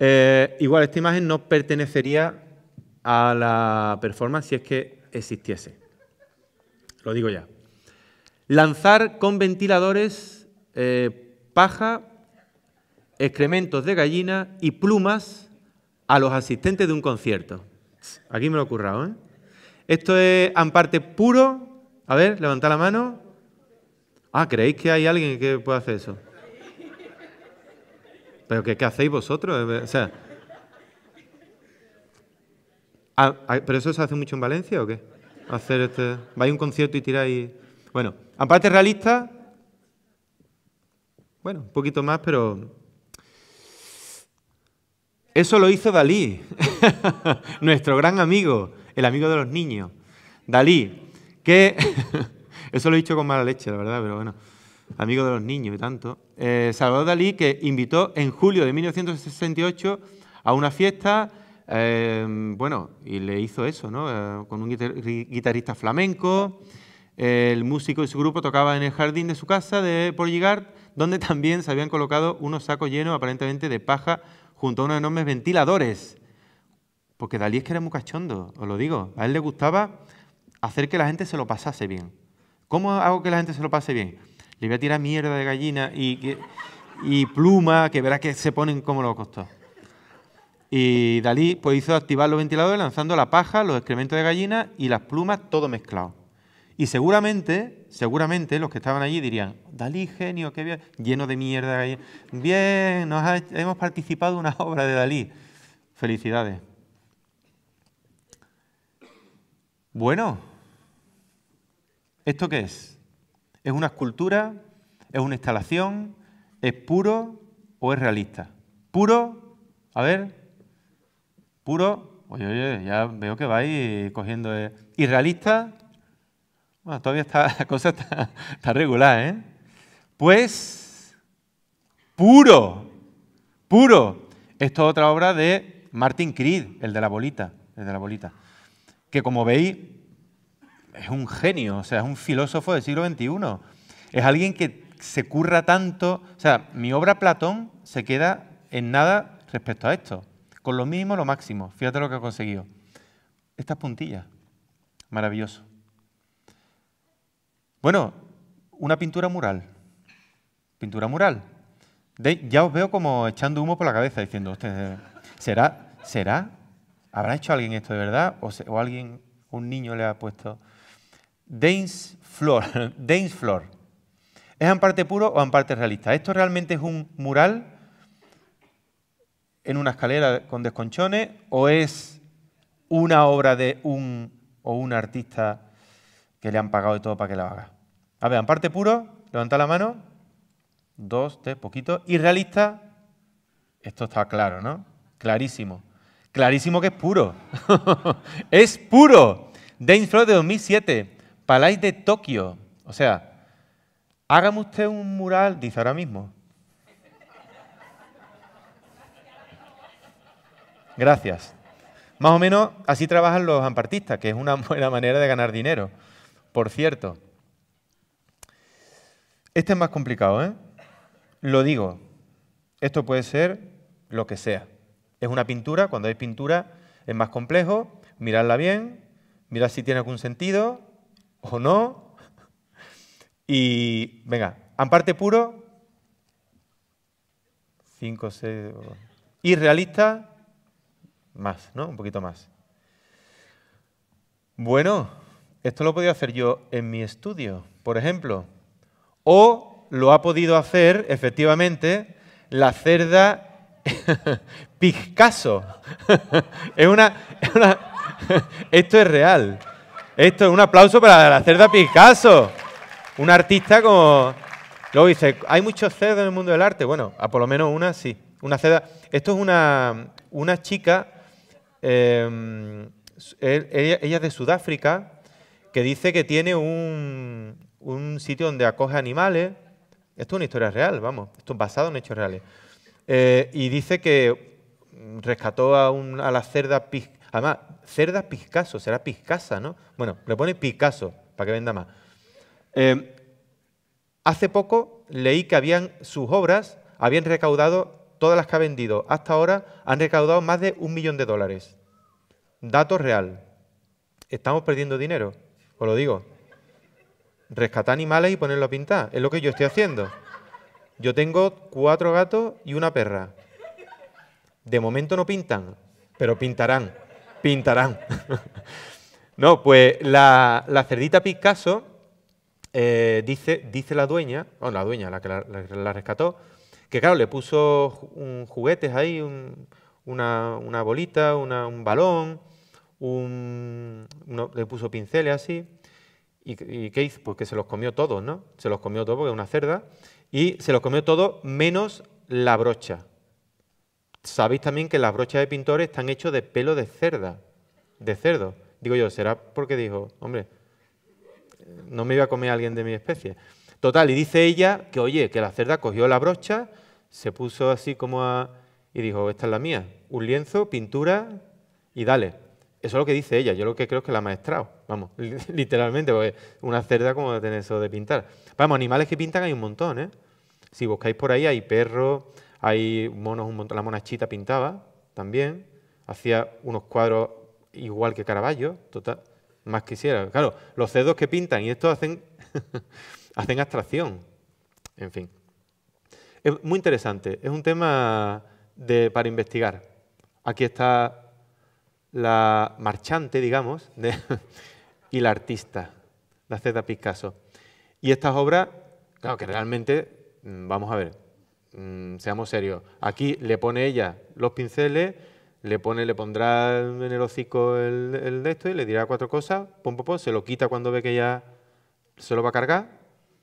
Eh, igual, esta imagen no pertenecería a la performance si es que existiese. Lo digo ya. Lanzar con ventiladores eh, paja, excrementos de gallina y plumas a los asistentes de un concierto. Aquí me lo he ocurrido ¿eh? Esto es amparte puro. A ver, levanta la mano. Ah, ¿creéis que hay alguien que pueda hacer eso? ¿Pero qué, qué hacéis vosotros? sea, Ah, ah, ¿Pero eso se hace mucho en Valencia o qué? Hacer este... Vais a un concierto y tiráis... Bueno, aparte realista... Bueno, un poquito más, pero... Eso lo hizo Dalí, nuestro gran amigo, el amigo de los niños. Dalí, que... eso lo he dicho con mala leche, la verdad, pero bueno. Amigo de los niños y tanto. Eh, Salvador Dalí, que invitó en julio de 1968 a una fiesta Em, bueno, y le hizo eso, ¿no? Eh, con un guitarrista flamenco. el músico y su grupo tocaba en el jardín de su casa de Porligard, donde también se habían colocado unos sacos llenos aparentemente de paja junto a unos enormes ventiladores. Porque Dalí es que era muy cachondo, os lo digo. A él le gustaba hacer que la gente se lo pasase bien. ¿Cómo hago que la gente se lo pase bien? Le voy a tirar mierda de gallina y, y pluma, que verás que se ponen como lo costó. Y Dalí pues, hizo activar los ventiladores lanzando la paja, los excrementos de gallina y las plumas, todo mezclado. Y seguramente, seguramente los que estaban allí dirían, Dalí genio, qué bien, lleno de mierda. de Gallina. Bien, hemos participado en una obra de Dalí. Felicidades. Bueno, ¿esto qué es? ¿Es una escultura? ¿Es una instalación? ¿Es puro o es realista? Puro, a ver, Puro, oye, oye, ya veo que vais cogiendo. Eh. ¿Y realista? Bueno, todavía está, la cosa está, está regular, ¿eh? Pues, puro, puro. Esto es otra obra de Martin Creed, el de la bolita, el de la bolita. Que como veis, es un genio, o sea, es un filósofo del siglo XXI. Es alguien que se curra tanto. O sea, mi obra Platón se queda en nada respecto a esto. Con lo mínimo, lo máximo. Fíjate lo que ha conseguido. Estas puntillas. Maravilloso. Bueno, una pintura mural. Pintura mural. ya os veo como echando humo por la cabeza diciendo, ¿será? ¿Será? ¿Habrá hecho alguien esto de verdad? ¿O, alguien, un niño le ha puesto? Danes Floor. dance Floor. ¿Es en parte puro o en parte realista? ¿Esto realmente es un mural en una escalera con desconchones o es una obra de un o un artista que le han pagado de todo para que la haga? A ver, en parte puro, levanta la mano. Dos, tres, poquito. Y realista, esto está claro, ¿no? Clarísimo. Clarísimo que es puro. es puro. Dane Floyd de 2007, Palais de Tokio. O sea, hágame usted un mural, dice ahora mismo, Gracias. Más o menos así trabajan los ampartistas, que es una buena manera de ganar dinero. Por cierto, este es más complicado, ¿eh? Lo digo, esto puede ser lo que sea. Es una pintura, cuando hay pintura es más complejo, mirarla bien, mirar si tiene algún sentido o no. Y venga, amparte puro, 5, 6, y realista, más, ¿no? Un poquito más. Bueno, esto lo podía hacer yo en mi estudio, por ejemplo. O lo ha podido hacer, efectivamente, la cerda Picasso. es una, esto es real. Esto es un aplauso para la cerda Picasso. Un artista como... Luego dice, hay muchos cerdos en el mundo del arte. Bueno, a por lo menos una sí. Una cerda... Esto es una, una chica Em, ella, es de Sudáfrica, que dice que tiene un, sitio donde acoge animales. Esto es una historia real, vamos, esto es basado en hechos reales. Eh, y dice que rescató a, la cerda, Picasso. además, cerda Picasso, será Piscasa, ¿no? Bueno, le pone Picasso para que venda más. Em, hace poco leí que habían, sus obras habían recaudado todas las que ha vendido hasta ahora han recaudado más de un millón de dólares. Dato real. Estamos perdiendo dinero, os lo digo. Rescatar animales y ponerlo a pintar, es lo que yo estoy haciendo. Yo tengo cuatro gatos y una perra. De momento no pintan, pero pintarán, pintarán. no, pues la, cerdita Picasso eh, dice, dice la dueña, o la dueña, la que la rescató, que claro, le puso un juguetes ahí, una, bolita, un balón, le puso pinceles así. ¿Y, qué hizo? Pues que se los comió todos, ¿no? Se los comió todos porque es una cerda. Y se los comió todos menos la brocha. Sabéis también que las brochas de pintores están hechas de pelo de cerda, de cerdo. Digo yo, será porque dijo, hombre, no me iba a comer alguien de mi especie. Total, y dice ella que, oye, que la cerda cogió la brocha, se puso así como a... y dijo, esta es la mía, un lienzo, pintura y dale. Eso es lo que dice ella, yo lo que creo es que la ha maestrado, vamos, literalmente, porque una cerda como de eso de pintar. Vamos, animales que pintan hay un montón, ¿eh? Si buscáis por ahí hay perros, hay monos, un montón, la monachita pintaba también, hacía unos cuadros igual que Caravaggio, total, más quisiera. Claro, los cerdos que pintan y esto hacen, hacen abstracción, en fin. Es muy interesante, es un tema de, para investigar. Aquí está la marchante, digamos, de, y la artista, la Zeta Picasso. Y estas obras, claro que realmente, mm, vamos a ver, mm, seamos serios, aquí le pone ella los pinceles, le, pone, le pondrá en el hocico el, de esto y le dirá cuatro cosas, se lo quita cuando ve que ya se lo va a cargar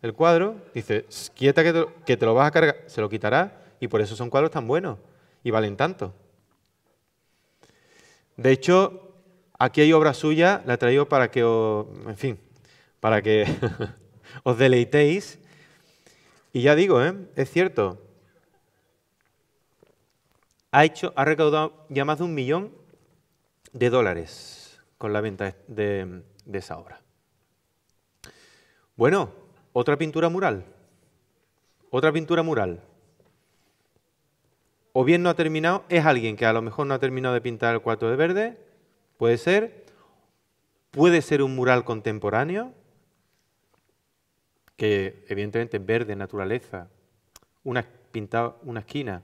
el cuadro, dice, quieta que te, lo, que te lo vas a cargar, se lo quitará y por eso son cuadros tan buenos y valen tanto. De hecho, aquí hay obra suya, la traído para que en fin, para que os deleitéis. Y ya digo, ¿eh? es cierto, ha, hecho, ha recaudado ya más de un millón de dólares con la venta de esa obra. Bueno, otra pintura mural. Otra pintura mural. O bien no ha terminado, es alguien que a lo mejor no ha terminado de pintar el cuarto de verde, puede ser. Puede ser un mural contemporáneo, que evidentemente es verde, naturaleza, una, pintado, una esquina.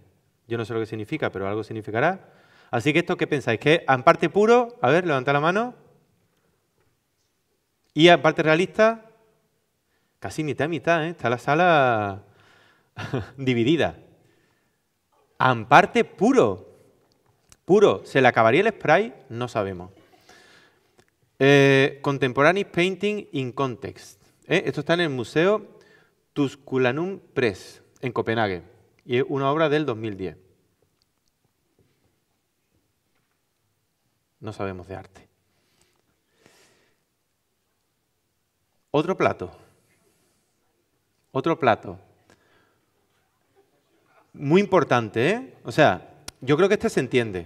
Yo no sé lo que significa, pero algo significará. Así que esto, ¿qué pensáis? ¿Que en parte puro? A ver, levanta la mano. ¿Y en parte realista? Casi mitad a mitad, ¿eh? está la sala dividida. Amparte puro. Puro. ¿Se le acabaría el spray? No sabemos. Eh, Contemporary Painting in Context. ¿eh? Esto está en el Museo Tusculanum Press, en Copenhague. Y es una obra del 2010. No sabemos de arte. Otro plato. Otro plato. Muy importante, ¿eh? O sea, yo creo que este se entiende.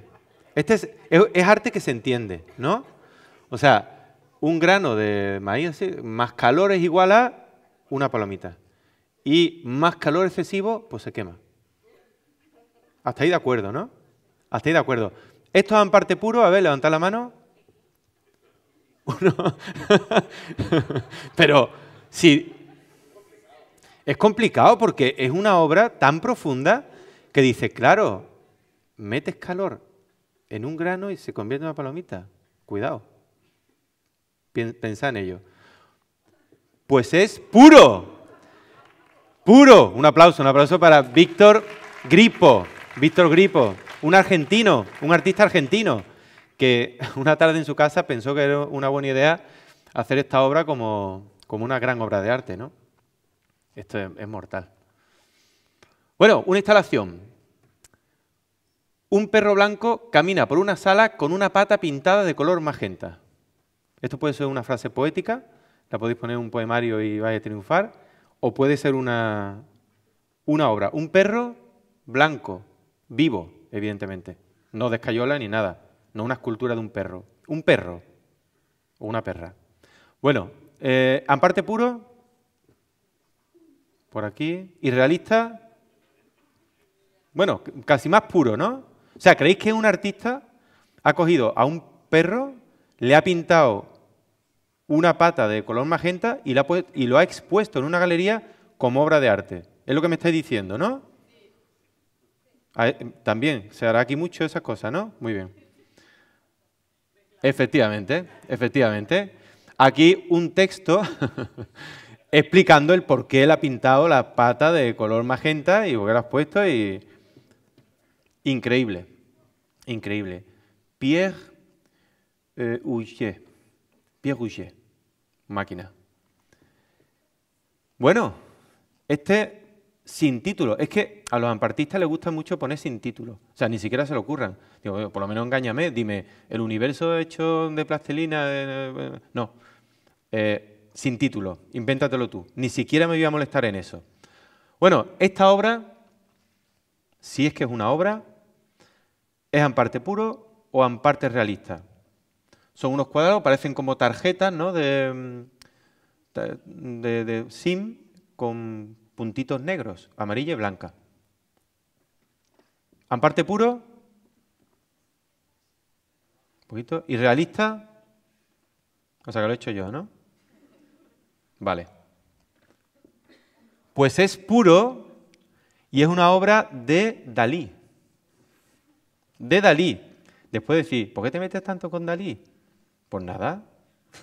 Este es, es, arte que se entiende, ¿no? O sea, un grano de maíz más calor es igual a una palomita. Y más calor excesivo, pues se quema. Hasta ahí de acuerdo, ¿no? Hasta ahí de acuerdo. ¿Esto es parte puro? A ver, levantad la mano. Pero si es complicado porque es una obra tan profunda que dice, claro, metes calor en un grano y se convierte en una palomita. Cuidado. Pensad en ello. Pues es puro. Puro. Un aplauso, un aplauso para Víctor Gripo. Víctor Gripo, un argentino, un artista argentino, que una tarde en su casa pensó que era una buena idea hacer esta obra como, como una gran obra de arte, ¿no? Esto es, mortal. Bueno, una instalación. Un perro blanco camina por una sala con una pata pintada de color magenta. Esto puede ser una frase poética, la podéis poner en un poemario y vais a triunfar, o puede ser una, una obra. Un perro blanco, vivo, evidentemente. No de escayola ni nada. No una escultura de un perro. Un perro. O una perra. Bueno, eh, parte Puro por aquí. ¿Irrealista? Bueno, casi más puro, ¿no? O sea, ¿creéis que un artista ha cogido a un perro, le ha pintado una pata de color magenta y, la, y lo ha expuesto en una galería como obra de arte? Es lo que me estáis diciendo, ¿no? Ah, eh, también se hará aquí mucho esas cosas, ¿no? Muy bien. Efectivamente, efectivamente. Aquí un texto explicando el por qué él ha pintado la pata de color magenta y por qué la has puesto y... Increíble, increíble. Pierre eh, Pierre Huguet, máquina. Bueno, este sin título. Es que a los ampartistas les gusta mucho poner sin título. O sea, ni siquiera se lo ocurran. por lo menos engáñame, dime, ¿el universo hecho de plastilina? Eh, eh, eh, no sin título, invéntatelo tú. Ni siquiera me voy a molestar en eso. Bueno, esta obra, si es que es una obra, es en parte puro o en parte realista. Son unos cuadrados, parecen como tarjetas ¿no? de, mm, de, SIM con puntitos negros, amarilla y blanca. En parte puro, un poquito, y realista, o sea que lo he hecho yo, ¿no? Vale. Pues es puro y es una obra de Dalí. De Dalí. Después decir, ¿por qué te metes tanto con Dalí? Pues nada,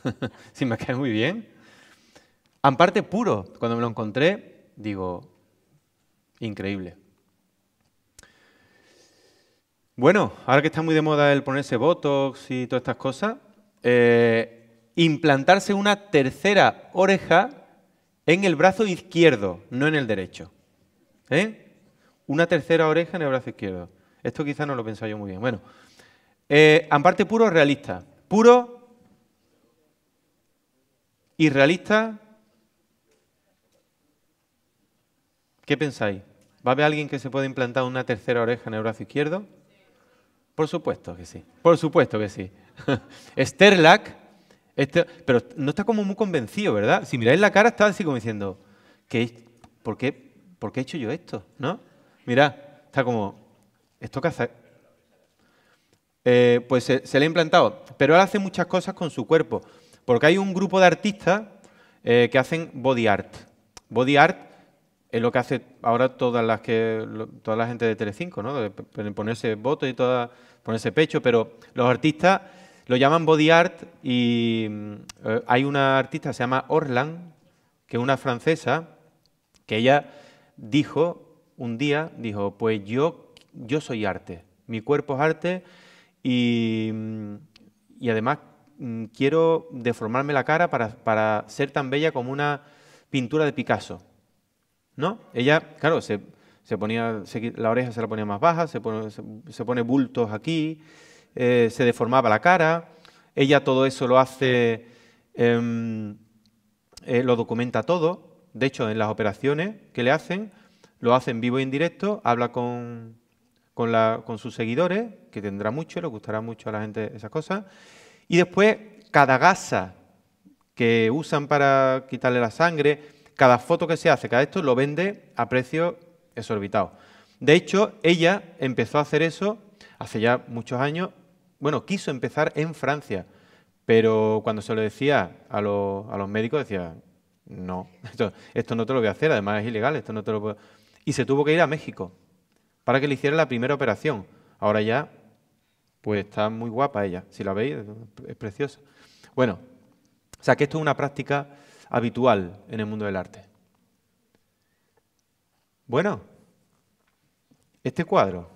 si me cae muy bien. parte puro, cuando me lo encontré, digo, increíble. Bueno, ahora que está muy de moda el ponerse Botox y todas estas cosas, eh, implantarse una tercera oreja en el brazo izquierdo, no en el derecho. ¿Eh? Una tercera oreja en el brazo izquierdo. Esto quizás no lo pensaba yo muy bien. Bueno, eh, parte puro, realista. Puro y realista. ¿Qué pensáis? ¿Va a haber alguien que se pueda implantar una tercera oreja en el brazo izquierdo? Por supuesto que sí. Por supuesto que sí. Sterlak este, pero no está como muy convencido, ¿verdad? Si miráis la cara, está así como diciendo, por, qué, ¿por he hecho yo esto? ¿No? Mirad, está como, ¿esto qué hace? Eh, pues se, le ha implantado. Pero él hace muchas cosas con su cuerpo. Porque hay un grupo de artistas eh, que hacen body art. Body art es lo que hace ahora todas las que toda la gente de Telecinco, ¿no? ponerse voto y toda, ponerse pecho, pero los artistas lo llaman body art y mm, eh, hay una artista, se llama Orlan, que es una francesa, que ella dijo un día, dijo, pues yo, yo soy arte, mi cuerpo es arte y, mm, además mm, quiero deformarme la cara para, ser tan bella como una pintura de Picasso. ¿No? Ella, claro, se, se ponía, la oreja se la ponía más baja, se pone, se pone bultos aquí, eh, se deformaba la cara. Ella todo eso lo hace, em, eh, lo documenta todo. De hecho, en las operaciones que le hacen, lo hace en vivo e en directo, habla con, con, sus seguidores, que tendrá mucho, le gustará mucho a la gente esas cosas. Y después, cada gasa que usan para quitarle la sangre, cada foto que se hace, cada esto, lo vende a precios exorbitados. De hecho, ella empezó a hacer eso hace ya muchos años bueno, quiso empezar en Francia, pero cuando se lo decía a, a los médicos decía, no, esto, no te lo voy a hacer, además es ilegal, esto no te lo Y se tuvo que ir a México para que le hiciera la primera operación. Ahora ya, pues está muy guapa ella, si la veis, es preciosa. Bueno, o sea que esto es una práctica habitual en el mundo del arte. Bueno, este cuadro.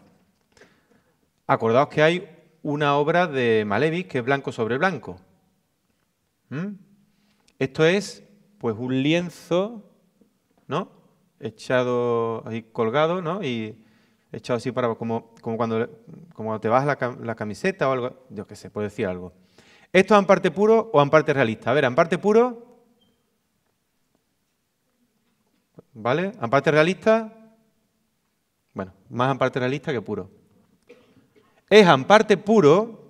Acordaos que hay una obra de Malevich que es blanco sobre blanco. ¿Mm? Esto es pues un lienzo, ¿no? Echado ahí colgado, ¿no? Y echado así para como, como cuando como te vas la, camiseta o algo, yo qué sé, puedo decir algo. ¿Esto es en parte puro o en parte realista? A ver, parte puro. ¿Vale? en parte realista? Bueno, más en parte realista que puro es amparte puro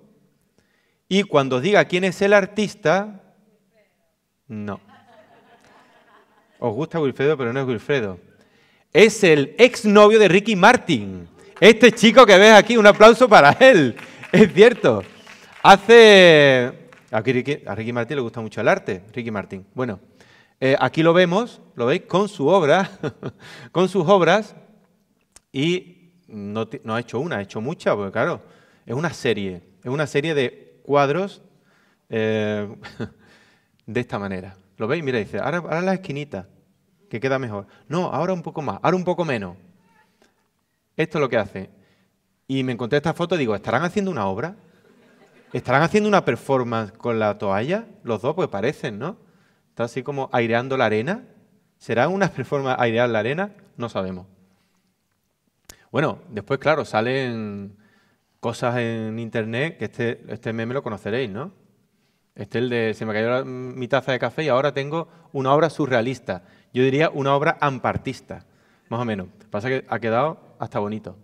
y cuando os diga quién es el artista, no. Os gusta Wilfredo, pero no es Wilfredo. Es el exnovio de Ricky Martin. Este chico que ves aquí, un aplauso para él. Es cierto. Hace... A Ricky, a Martin le gusta mucho el arte, Ricky Martin. Bueno, eh, aquí lo vemos, lo veis, con su obra, con sus obras, y no, no, ha hecho una, ha hecho muchas, porque claro, es una serie, es una serie de cuadros eh, de esta manera. ¿Lo veis? Mira, dice, ahora, ahora la esquinita, que queda mejor. No, ahora un poco más, ahora un poco menos. Esto es lo que hace. Y me encontré esta foto y digo, ¿estarán haciendo una obra? ¿Estarán haciendo una performance con la toalla? Los dos, pues parecen, ¿no? Está así como aireando la arena. ¿Será una performance airear la arena? No sabemos. Bueno, después, claro, salen cosas en internet, que este, este, meme lo conoceréis, ¿no? Este es el de, se me cayó mi taza de café y ahora tengo una obra surrealista. Yo diría una obra ampartista, más o menos. Pasa que ha quedado hasta bonito.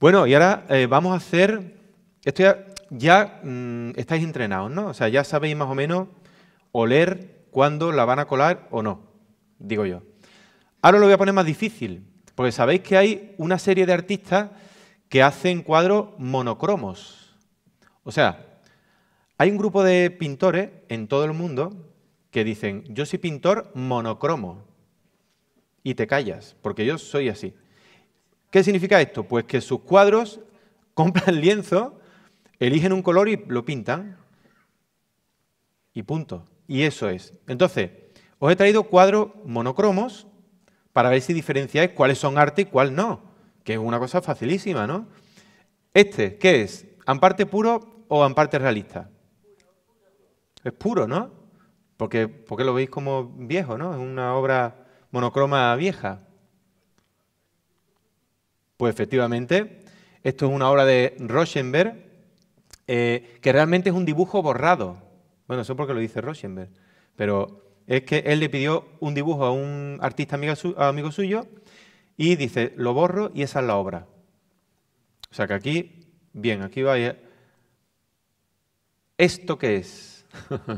Bueno, y ahora eh, vamos a hacer, esto ya, mm, estáis entrenados, ¿no? O sea, ya sabéis más o menos oler cuándo la van a colar o no, digo yo. Ahora lo voy a poner más difícil, porque sabéis que hay una serie de artistas que hacen cuadros monocromos. O sea, hay un grupo de pintores en todo el mundo que dicen, yo soy pintor monocromo, y te callas, porque yo soy así. ¿Qué significa esto? Pues que sus cuadros compran lienzo, eligen un color y lo pintan. Y punto. Y eso es. Entonces, os he traído cuadros monocromos para ver si diferenciáis cuáles son arte y cuál no que es una cosa facilísima, ¿no? Este, ¿qué es? ¿Amparte puro o amparte realista? Es puro, ¿no? Porque, porque lo veis como viejo, ¿no? Es una obra monocroma vieja. Pues efectivamente, esto es una obra de Rosenberg eh, que realmente es un dibujo borrado. Bueno, eso porque lo dice Rosenberg, pero es que él le pidió un dibujo a un artista amigo, amigo suyo y dice, lo borro y esa es la obra. O sea que aquí, bien, aquí va... ¿Esto qué es?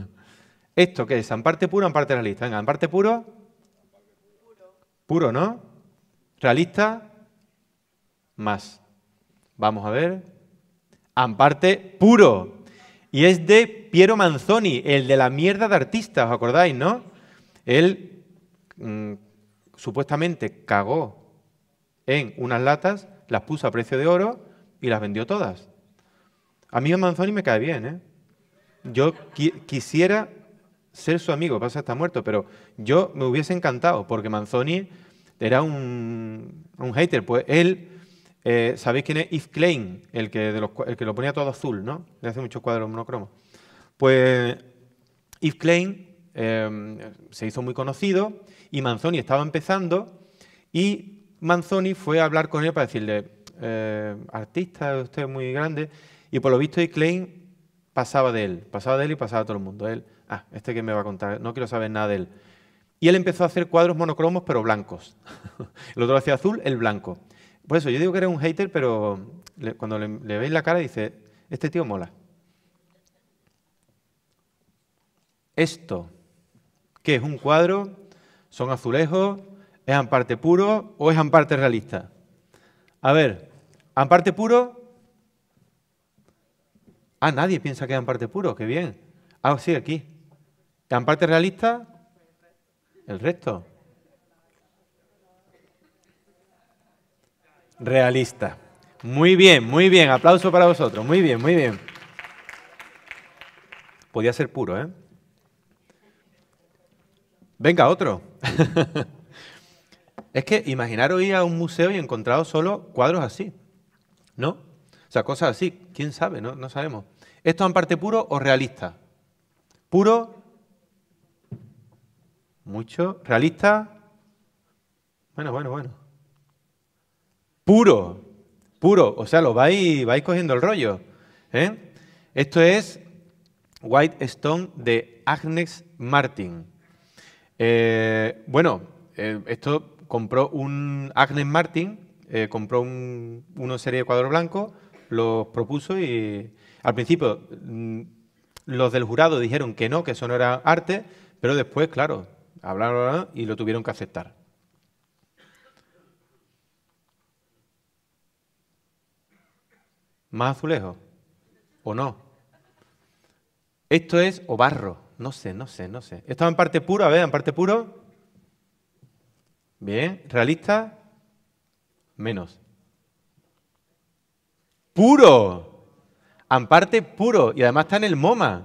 ¿Esto qué es? ¿Amparte puro o parte realista? Venga, parte puro? Puro, ¿no? ¿Realista? Más. Vamos a ver. Amparte puro. Y es de Piero Manzoni, el de la mierda de artistas, ¿os acordáis, no? Él mm, supuestamente cagó en unas latas, las puso a precio de oro y las vendió todas. A mí Manzoni me cae bien, ¿eh? Yo quisiera ser su amigo, pasa está muerto, pero yo me hubiese encantado, porque Manzoni era un, hater, pues él, eh, ¿sabéis quién es Yves Klein? El que, que lo ponía todo azul, ¿no? Le hace muchos cuadros monocromos. Pues Yves Klein eh, se hizo muy conocido y Manzoni estaba empezando y Manzoni fue a hablar con él para decirle, eh, artista, usted es muy grande, y por lo visto y Klein pasaba de él, pasaba de él y pasaba a todo el mundo. Él, ah, este que me va a contar, no quiero saber nada de él. Y él empezó a hacer cuadros monocromos, pero blancos. el otro hacía azul, el blanco. Por eso, yo digo que era un hater, pero cuando le, le veis la cara dice, este tío mola. Esto, que es un cuadro, son azulejos, ¿Es amparte puro o es amparte realista? A ver, amparte puro. Ah, nadie piensa que es amparte puro, qué bien. Ah, sí, aquí. ¿Amparte realista? El resto. Realista. Muy bien, muy bien. Aplauso para vosotros. Muy bien, muy bien. Podía ser puro, ¿eh? Venga, otro. Es que imaginaros ir a un museo y encontraros solo cuadros así, ¿no? O sea, cosas así, quién sabe, no, no sabemos. ¿Esto en parte puro o realista? Puro, mucho. ¿Realista? Bueno, bueno, bueno. Puro, puro. O sea, lo vais, vais cogiendo el rollo. ¿eh? Esto es White Stone de Agnes Martin. Eh, bueno, eh, esto compró un Agnes Martin, eh, compró un, uno serie de cuadros blanco, los propuso y al principio mm, los del jurado dijeron que no, que eso no era arte, pero después, claro, hablaron y lo tuvieron que aceptar. ¿Más azulejo? ¿O no? Esto es o barro, no sé, no sé, no sé. Esto en parte puro, a ver, en parte puro. Bien, realista, menos. Puro. Amparte puro. Y además está en el MoMA.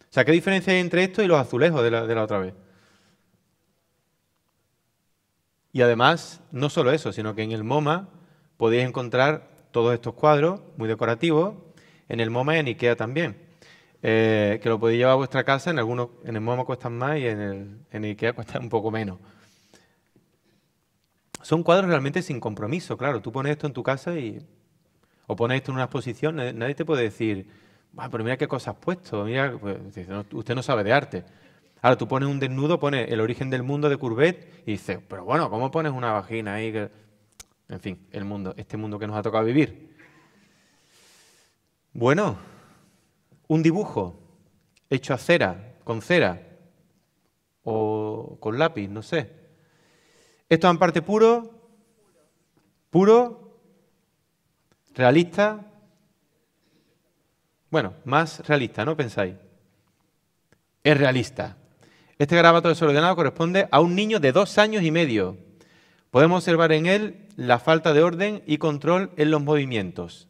O sea, ¿qué diferencia hay entre esto y los azulejos de la, otra vez? Y además, no solo eso, sino que en el MoMA podéis encontrar todos estos cuadros muy decorativos. En el MoMA y en IKEA también. Eh, que lo podéis llevar a vuestra casa. En, algunos, en el MoMA cuestan más y en el, en IKEA cuestan un poco menos son cuadros realmente sin compromiso, claro. Tú pones esto en tu casa y, o pones esto en una exposición, nadie te puede decir, pero mira qué cosas has puesto, mira, pues, usted no sabe de arte. Ahora tú pones un desnudo, pones el origen del mundo de Courbet y dices, pero bueno, ¿cómo pones una vagina ahí? En fin, el mundo, este mundo que nos ha tocado vivir. Bueno, un dibujo hecho a cera, con cera o con lápiz, no sé. Esto es en parte puro, puro, realista. Bueno, más realista, ¿no pensáis? Es realista. Este garabato desordenado corresponde a un niño de dos años y medio. Podemos observar en él la falta de orden y control en los movimientos.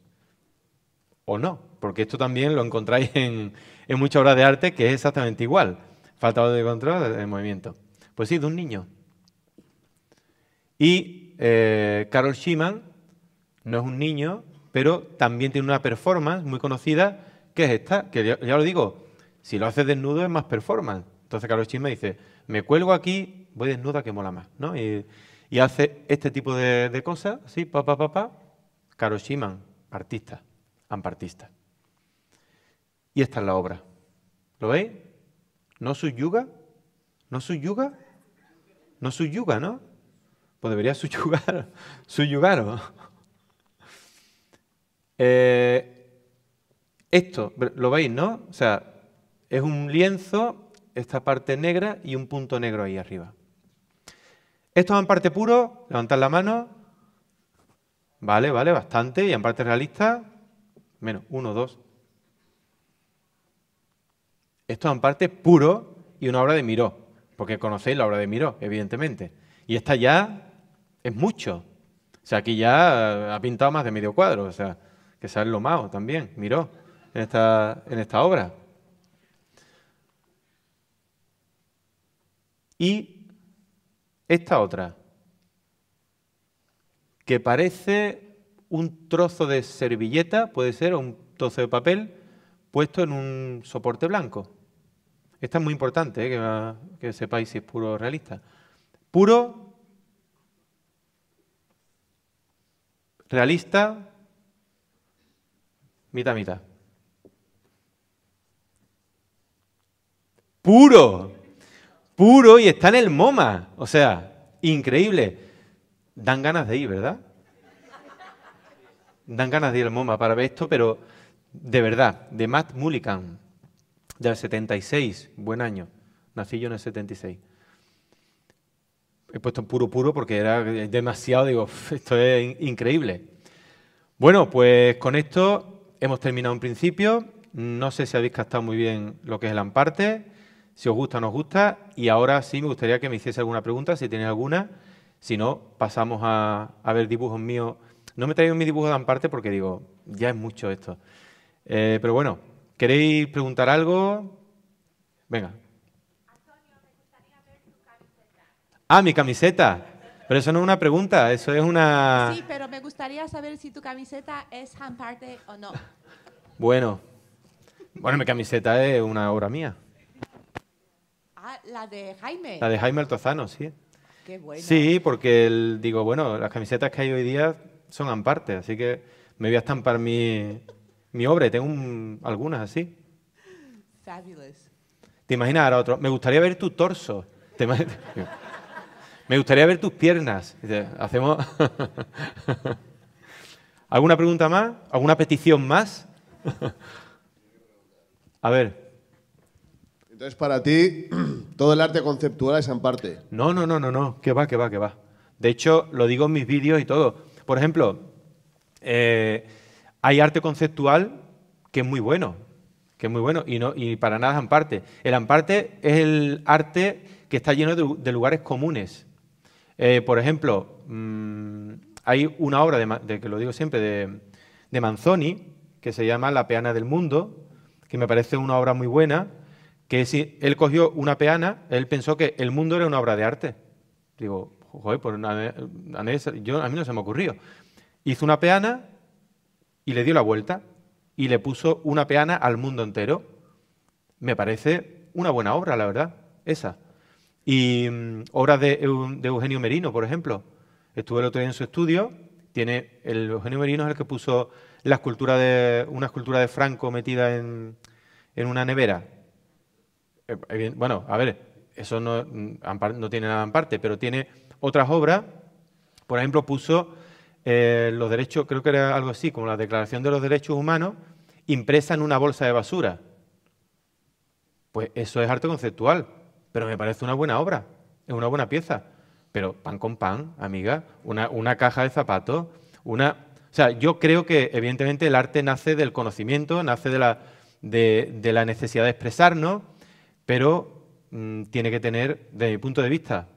O no, porque esto también lo encontráis en, en muchas obras de arte que es exactamente igual. Falta de control en movimiento. Pues sí, de un niño. Y eh, Carol no es un niño, pero también tiene una performance muy conocida, que es esta, que ya, lo digo, si lo haces desnudo es más performance. Entonces Carol Shiman dice, me cuelgo aquí, voy desnuda que mola más, ¿no? Y, hace este tipo de, cosas, sí, papá, papá, Carol artista, ampartista. Y esta es la obra. ¿Lo veis? ¿No subyuga? ¿No subyuga? ¿No yuga, no? pues debería subyugar, subyugaros. Eh, esto, lo veis, ¿no? O sea, es un lienzo, esta parte negra y un punto negro ahí arriba. Esto en parte puro, levantad la mano. Vale, vale, bastante. Y en parte realista, menos, uno, dos. Esto en parte puro y una obra de Miró, porque conocéis la obra de Miró, evidentemente. Y esta ya es mucho. O sea, aquí ya eh, ha pintado más de medio cuadro, o sea, que se lo malo también, miró, en esta, en esta obra. Y esta otra, que parece un trozo de servilleta, puede ser, o un trozo de papel, puesto en un soporte blanco. Esta es muy importante, eh, que, que sepáis si es puro realista. Puro realista, mitad, mitad. Puro, puro y está en el MoMA. O sea, increíble. Dan ganas de ir, ¿verdad? Dan ganas de ir al MoMA para ver esto, pero de verdad, de Matt Mullican, del 76, buen año. Nací yo en el 76 he puesto puro puro porque era demasiado, digo, esto es increíble. Bueno, pues con esto hemos terminado un principio. No sé si habéis captado muy bien lo que es el amparte, si os gusta nos no gusta. Y ahora sí me gustaría que me hiciese alguna pregunta, si tenéis alguna. Si no, pasamos a, ver dibujos míos. No me traigo mi dibujo de amparte porque digo, ya es mucho esto. Eh, pero bueno, ¿queréis preguntar algo? Venga, Ah, mi camiseta. Pero eso no es una pregunta, eso es una... Sí, pero me gustaría saber si tu camiseta es Hamparte o no. Bueno, bueno, mi camiseta es una obra mía. Ah, la de Jaime. La de Jaime Altozano, sí. Qué bueno. Sí, porque digo, bueno, las camisetas que hay hoy día son Amparte, así que me voy a estampar mi, obra tengo algunas así. Fabulous. ¿Te imaginas ahora otro? Me gustaría ver tu torso. Me gustaría ver tus piernas. Hacemos. ¿Alguna pregunta más? ¿Alguna petición más? A ver. Entonces, para ti, todo el arte conceptual es en parte. No, no, no, no, no. Que va, que va, que va. De hecho, lo digo en mis vídeos y todo. Por ejemplo, eh, hay arte conceptual que es muy bueno. Que es muy bueno y, no, y para nada es amparte. El amparte es el arte que está lleno de lugares comunes. Eh, por ejemplo, mm, hay una obra, de, que lo digo siempre, de, Manzoni, que se llama La peana del mundo, que me parece una obra muy buena, que si él cogió una peana, él pensó que el mundo era una obra de arte. Digo, joder, pues a, yo, a mí no se me ocurrió. Hizo una peana y le dio la vuelta y le puso una peana al mundo entero. Me parece una buena obra, la verdad, esa. Y mm, obras de, Eugenio Merino, por ejemplo. Estuve el otro día en su estudio. Tiene, el Eugenio Merino es el que puso la una escultura de Franco metida en, una nevera. Eh, eh, bueno, a ver, eso mm, no, tiene nada en parte, pero tiene otras obras. Por ejemplo, puso eh, los derechos, creo que era algo así, como la Declaración de los Derechos Humanos, impresa en una bolsa de basura. Pues eso es arte conceptual. Pero me parece una buena obra, es una buena pieza. Pero pan con pan, amiga, una, caja de zapatos, una... O sea, yo creo que evidentemente el arte nace del conocimiento, nace de la, de, la necesidad de expresarnos, pero mm, tiene que tener, desde mi punto de vista,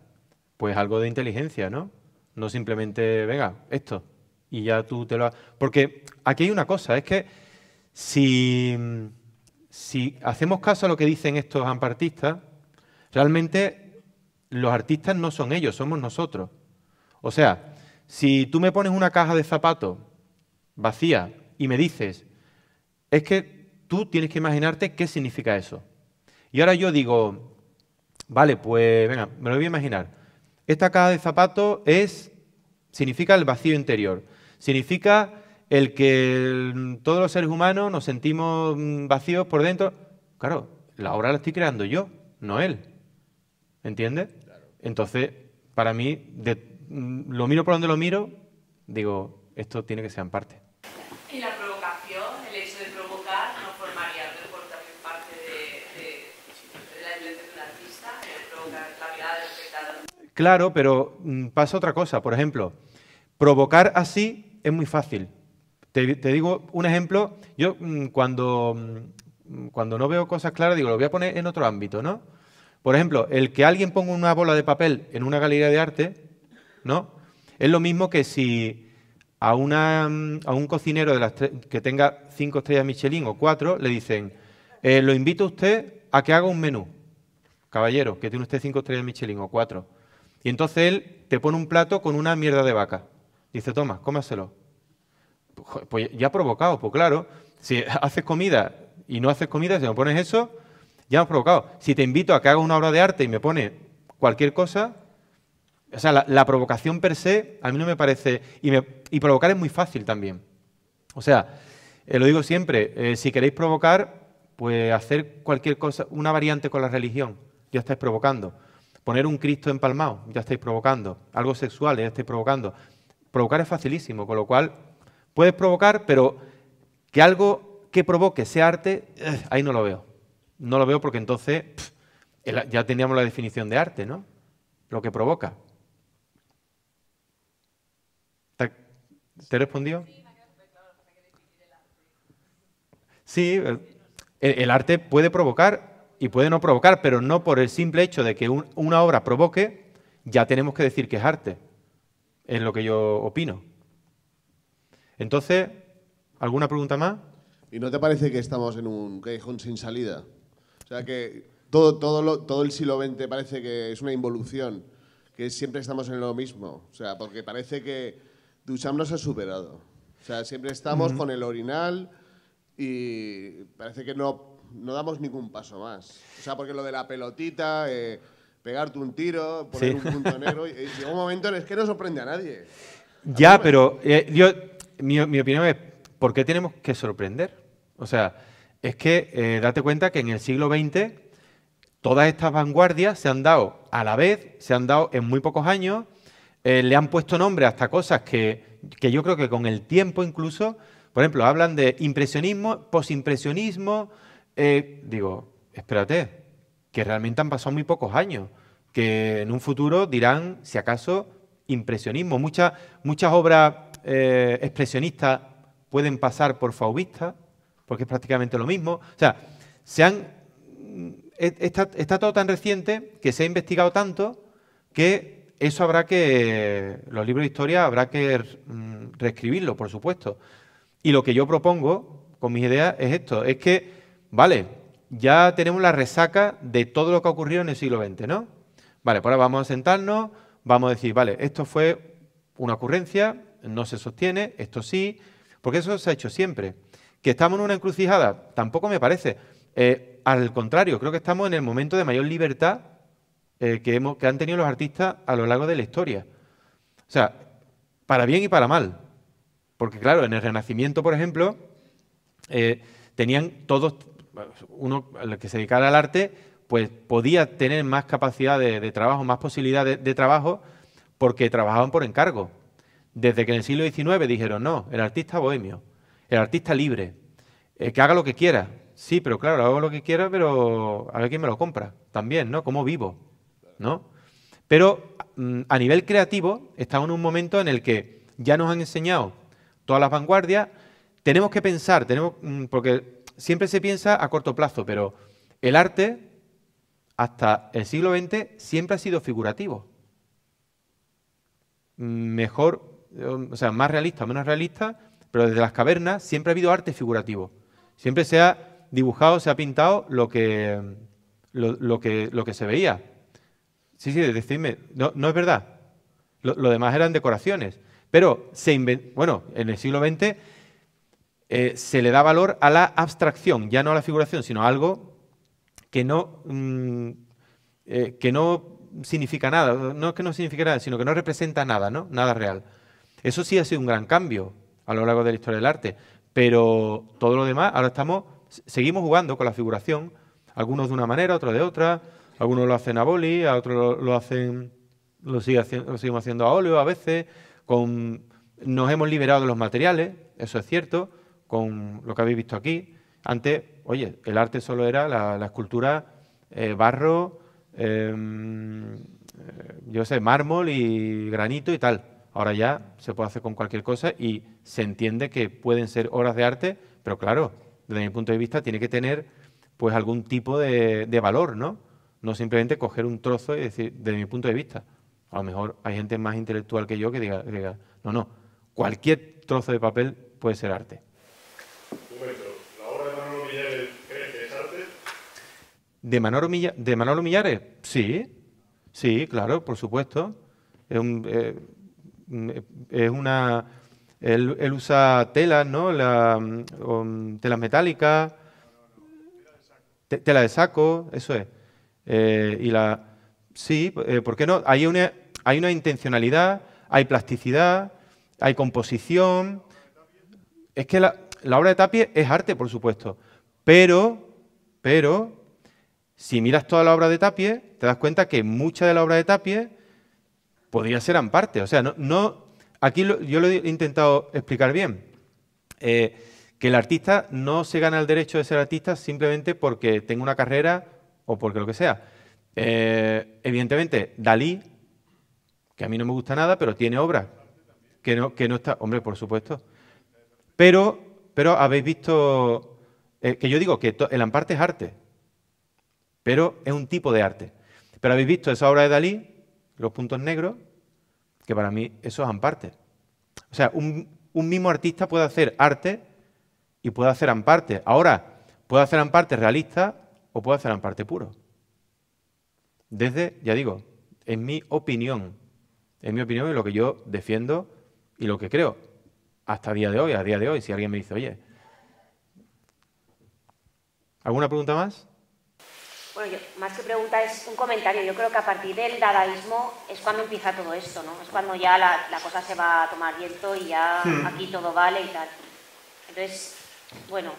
pues algo de inteligencia, ¿no? No simplemente, venga, esto, y ya tú te lo... Porque aquí hay una cosa, es que si, mm, si hacemos caso a lo que dicen estos ampartistas, Realmente los artistas no son ellos, somos nosotros. O sea, si tú me pones una caja de zapatos vacía y me dices, es que tú tienes que imaginarte qué significa eso. Y ahora yo digo, vale, pues venga, me lo voy a imaginar. Esta caja de zapatos es, significa el vacío interior. Significa el que todos los seres humanos nos sentimos mm, vacíos por dentro. Claro, la obra la estoy creando yo, no él. ¿Entiendes? Entonces, para mí, lo miro por donde lo miro, digo, esto tiene que ser en parte. ¿Y la provocación, el hecho de provocar, no formaría por también parte de, de, de la violencia de un artista, provocar la mirada del espectador? Claro, pero mm, pasa otra cosa. Por ejemplo, provocar así es muy fácil. Te, te, digo un ejemplo. Yo mm, cuando, mm, cuando no veo cosas claras, digo, lo voy a poner en otro ámbito, ¿no? Por ejemplo, el que alguien ponga una bola de papel en una galería de arte, ¿no? Es lo mismo que si a, mm, un cocinero de las que tenga cinco estrellas Michelin o cuatro le dicen, eh, lo invito a usted a que haga un menú. Caballero, que tiene usted cinco estrellas Michelin o cuatro. Y entonces él te pone un plato con una mierda de vaca. Dice, toma, cómaselo. Pues, pues ya provocado, pues claro. Si haces comida y no haces comida, si me pones eso, ya hemos provocado. Si te invito a que haga una obra de arte y me pone cualquier cosa, o sea, la, provocación per se a mí no me parece... Y, me, provocar es muy fácil también. O sea, eh, lo digo siempre, eh, si queréis provocar, pues hacer cualquier cosa, una variante con la religión, ya estáis provocando. Poner un Cristo empalmado, ya estáis provocando. Algo sexual, ya estáis provocando. Provocar es facilísimo, con lo cual puedes provocar, pero que algo que provoque sea arte, eh, ahí no lo veo. No lo veo porque entonces ya teníamos la definición de arte, ¿no? Lo que provoca. ¿Te, respondió? Sí, el, arte puede provocar y puede no provocar, pero no por el simple hecho de que una obra provoque, ya tenemos que decir que es arte. Es lo que yo opino. Entonces, ¿alguna pregunta más? ¿Y no te parece que estamos en un callejón sin salida? O sea que todo, todo, todo el siglo XX parece que es una involución, que siempre estamos en lo mismo. O sea, porque parece que Duchamp nos ha superado. O sea, siempre estamos con el orinal y parece que no, no damos ningún paso más. O sea, porque lo de la pelotita... Eh, pegarte un tiro, poner un punto negro. llega un momento en el que no sorprende a nadie. ya, pero eh, yo, mi, mi, opinión es, ¿por qué tenemos que sorprender? O sea, es que eh, date cuenta que en el siglo XX todas estas vanguardias se han dado a la vez, se han dado en muy pocos años, eh, le han puesto nombre hasta cosas que, yo creo que con el tiempo incluso, por ejemplo, hablan de impresionismo, posimpresionismo, eh, digo, espérate, que realmente han pasado muy pocos años, que en un futuro dirán, si acaso, impresionismo. Muchas, muchas obras expresionistas pueden pasar por faubistas, porque es prácticamente lo mismo. O sea, se e, está, todo tan reciente que se ha investigado tanto que eso habrá que, los libros de historia habrá que mm, reescribirlo, por supuesto. Y lo que yo propongo con mis ideas es esto, es que, vale, ya tenemos la resaca de todo lo que ocurrió en el siglo XX, ¿no? Vale, pues ahora vamos a sentarnos, vamos a decir, vale, esto fue una ocurrencia, no se sostiene, esto sí, porque eso se ha hecho siempre. ¿Que estamos en una encrucijada? Tampoco me parece. Eh, al contrario, creo que estamos en el momento de mayor libertad eh, que, han tenido los artistas a lo largo de la historia. O sea, para bien y para mal. Porque claro, en el Renacimiento, por ejemplo, eh, tenían todos, uno que se dedicara al arte, pues podía tener más capacidad de, trabajo, más posibilidad de, de, trabajo, porque trabajaban por encargo. Desde que en el siglo XIX dijeron, no, el artista bohemio. El artista libre, eh, que haga lo que quiera. Sí, pero claro, hago lo que quiera, pero a ver quién me lo compra también, ¿no? ¿Cómo vivo? ¿No? Pero mm, a nivel creativo estamos en un momento en el que ya nos han enseñado todas las vanguardias, tenemos que pensar, tenemos, mm, porque siempre se piensa a corto plazo, pero el arte hasta el siglo XX siempre ha sido figurativo. Mm, mejor, eh, o sea, más realista menos realista, pero desde las cavernas siempre ha habido arte figurativo. Siempre se ha dibujado, se ha pintado lo que, lo, que, lo que se veía. Sí, sí, decidme, no, es verdad. Lo, demás eran decoraciones. Pero se bueno, en el siglo XX eh, se le da valor a la abstracción, ya no a la figuración, sino a algo que no, mm, eh, que no significa nada. No es que no signifique nada, sino que no representa nada, ¿no? Nada real. Eso sí ha sido un gran cambio a lo largo de la historia del arte. Pero todo lo demás, ahora estamos, seguimos jugando con la figuración, algunos de una manera, otros de otra, algunos lo hacen a boli, a otros lo, hacen, lo, sigue, lo seguimos haciendo a óleo a veces, con, nos hemos liberado de los materiales, eso es cierto, con lo que habéis visto aquí. Antes, oye, el arte solo era la, escultura eh, barro, em, eh, yo sé, mármol y granito y tal. Ahora ya se puede hacer con cualquier cosa y se entiende que pueden ser obras de arte, pero claro, desde mi punto de vista tiene que tener pues algún tipo de, valor, ¿no? No simplemente coger un trozo y decir, desde mi punto de vista. A lo mejor hay gente más intelectual que yo que diga, no, no, cualquier trozo de papel puede ser arte. ¿la obra de Manolo Millares es arte? ¿De Manolo, Millares? Sí, sí, claro, por supuesto. Es un, eh, Mm, es una, él, usa telas, ¿no? La, mm, um, telas metálicas, tela de saco, eso es. Eh, y la, sí, porque eh, ¿por qué no? Hay una, hay una intencionalidad, hay plasticidad, hay composición. Es que la, la obra de Tapie es arte, por supuesto, pero, pero, si miras toda la obra de Tapie, te das cuenta que mucha de la obra de Tapie podría ser amparte. O sea, no, no aquí yo lo he intentado explicar bien. Eh, que el artista no se gana el derecho de ser artista simplemente porque tenga una carrera o porque lo que sea. Eh, evidentemente, Dalí, que a mí no me gusta nada, pero tiene obras que no, que no está. Hombre, por supuesto. Pero, pero habéis visto eh, que yo digo que el amparte es arte, pero es un tipo de arte. Pero habéis visto esa obra de Dalí, los puntos negros, que para mí eso es amparte. O sea, un, mismo artista puede hacer arte y puede hacer amparte. Ahora, puede hacer amparte realista o puede hacer amparte puro. Desde, ya digo, en mi opinión, en mi opinión y lo que yo defiendo y lo que creo hasta día de hoy, a día de hoy, si alguien me dice, oye, ¿alguna pregunta más? Bueno, más que pregunta es un comentario. Yo creo que a partir del dadaísmo es cuando empieza todo esto, ¿no? Es cuando ya la, cosa se va a tomar viento y ya hmm. aquí todo vale y tal. Entonces, bueno,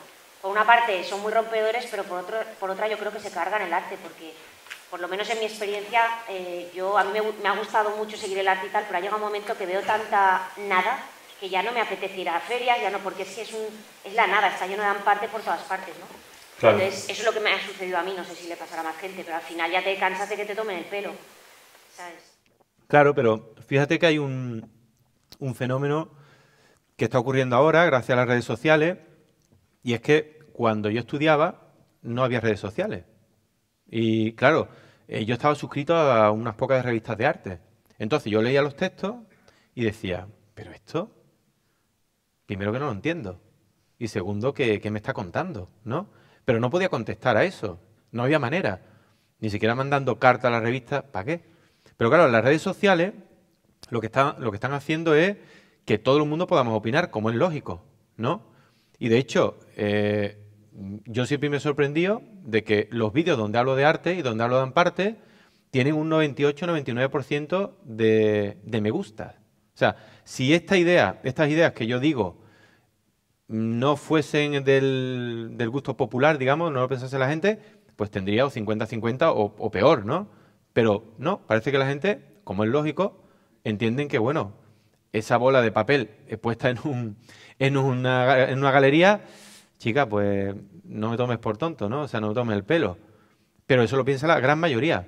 por una parte son muy rompedores, pero por, otro, por otra yo creo que se cargan el arte, porque por lo menos en mi experiencia, eh, yo, a mí me, ha gustado mucho seguir el arte y tal, pero ha llegado un momento que veo tanta nada que ya no me apetece ir a ferias, ya no, porque es que es, un, es la nada, está lleno de parte por todas partes, ¿no? eso es lo que me ha sucedido a mí, no sé si le pasará a más gente, pero al final ya te cansas de que te tomen el pelo, ¿sabes? Claro, pero fíjate que hay un, un fenómeno que está ocurriendo ahora gracias a las redes sociales, y es que cuando yo estudiaba no había redes sociales. Y claro, eh, yo estaba suscrito a unas pocas revistas de arte. Entonces yo leía los textos y decía, pero esto, primero que no lo entiendo, y segundo ¿qué me está contando, ¿no? Pero no podía contestar a eso, no había manera, ni siquiera mandando carta a la revista, ¿para qué? Pero claro, las redes sociales lo que, están, lo que están haciendo es que todo el mundo podamos opinar, como es lógico, ¿no? Y de hecho, eh, yo siempre me he sorprendido de que los vídeos donde hablo de arte y donde hablo de amparte tienen un 98-99% de, de me gusta. O sea, si esta idea, estas ideas que yo digo no fuesen del, del gusto popular, digamos, no lo pensase la gente, pues tendría o 50-50 o, peor, ¿no? Pero no, parece que la gente, como es lógico, entienden que, bueno, esa bola de papel eh, puesta en, un, en, una, en una galería, chica, pues no me tomes por tonto, ¿no? O sea, no me tomes el pelo. Pero eso lo piensa la gran mayoría.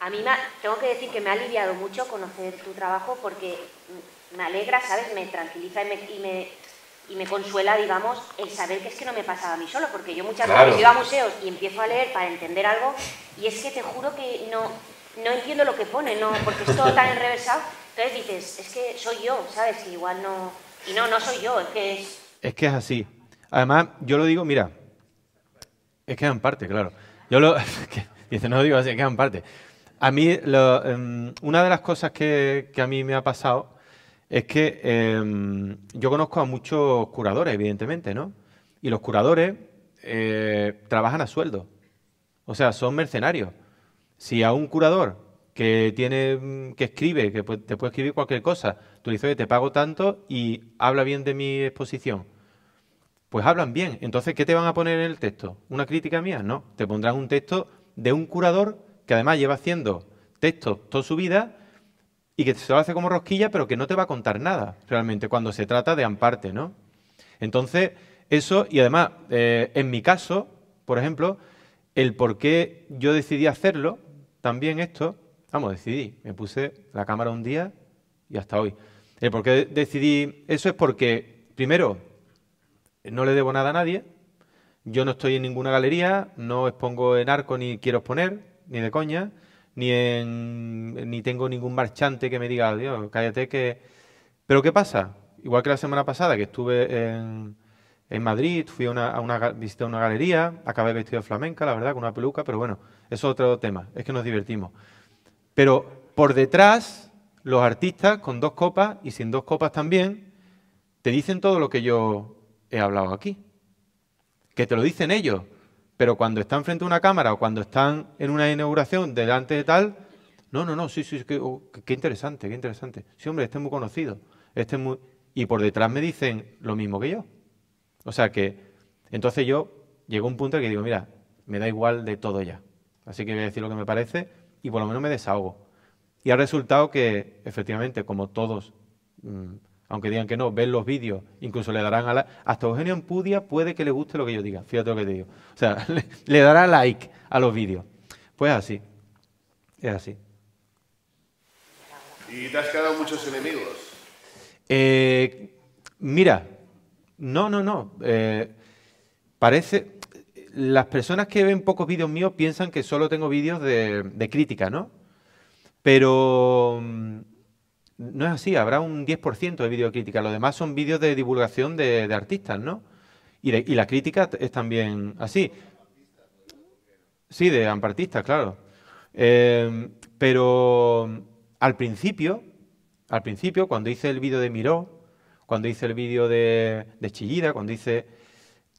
A mí tengo que decir que me ha aliviado mucho conocer tu trabajo porque me alegra, ¿sabes? Me tranquiliza y me, y me y me consuela, digamos, el saber que es que no me pasaba a mí solo, porque yo muchas veces iba a museos y empiezo a leer para entender algo y es que te juro que no, no entiendo lo que pone, no, porque es todo tan enrevesado. Entonces dices, es que soy yo, ¿sabes? Y igual no... Y no, no soy yo, es que es... Es que es así. Además, yo lo digo, mira, es que en parte, claro. Yo lo... dice, no lo digo así, es que en parte. A mí, em, una de las cosas que, que a mí me ha pasado es que em, yo conozco a muchos curadores, evidentemente, ¿no? Y los curadores eh, trabajan a sueldo. O sea, son mercenarios. Si a un curador que tiene, mm, que escribe, que te puede escribir cualquier cosa, tú dices, Oye, te pago tanto y habla bien de mi exposición. Pues hablan bien. Entonces, ¿qué te van a poner en el texto? ¿Una crítica mía? No. Te pondrán un texto de un curador que además lleva haciendo textos toda su vida y que se lo hace como rosquilla, pero que no te va a contar nada realmente cuando se trata de amparte, ¿no? Entonces, eso, y además, eh, en mi caso, por ejemplo, el por qué yo decidí hacerlo, también esto, vamos, decidí, me puse la cámara un día y hasta hoy. El por qué decidí eso es porque, primero, no le debo nada a nadie, yo no estoy en ninguna galería, no expongo en arco ni quiero exponer, ni de coña, ni, ni tengo ningún marchante que me diga, Dios, cállate que... Pero ¿qué pasa? Igual que la semana pasada, que estuve en, Madrid, fui a una, una, visité una galería, acabé vestido de flamenca, la verdad, con una peluca, pero bueno, eso es otro tema, es que nos divertimos. Pero por detrás, los artistas, con dos copas y sin dos copas también, te dicen todo lo que yo he hablado aquí. Que te lo dicen ellos, pero cuando están frente a una cámara o cuando están en una inauguración delante de tal, no, no, no, sí, sí, oh, qué, interesante, qué interesante. Sí, hombre, este es muy conocido. Este muy... Y por detrás me dicen lo mismo que yo. O sea que, entonces yo llego a un punto en que digo, mira, me da igual de todo ya. Así que voy a decir lo que me parece y por lo menos me desahogo. Y ha resultado que, efectivamente, como todos mm, aunque digan que no, ven los vídeos, incluso le darán a la... Hasta Eugenio Ampudia puede que le guste lo que yo diga, fíjate lo que te digo. O sea, le, dará like a los vídeos. Pues así, es así. ¿Y te has quedado muchos enemigos? Eh, mira, no, no, no. Eh, parece... Las personas que ven pocos vídeos míos piensan que solo tengo vídeos de, de crítica, ¿no? Pero mm, no es así, habrá un 10% de videocrítica, lo demás son vídeos de divulgación de, artistas, ¿no? Y, la crítica es también así. Sí, de ampartistas, claro. Eh, pero al principio, al principio, cuando hice el vídeo de Miró, cuando hice el vídeo de, Chillida, cuando hice...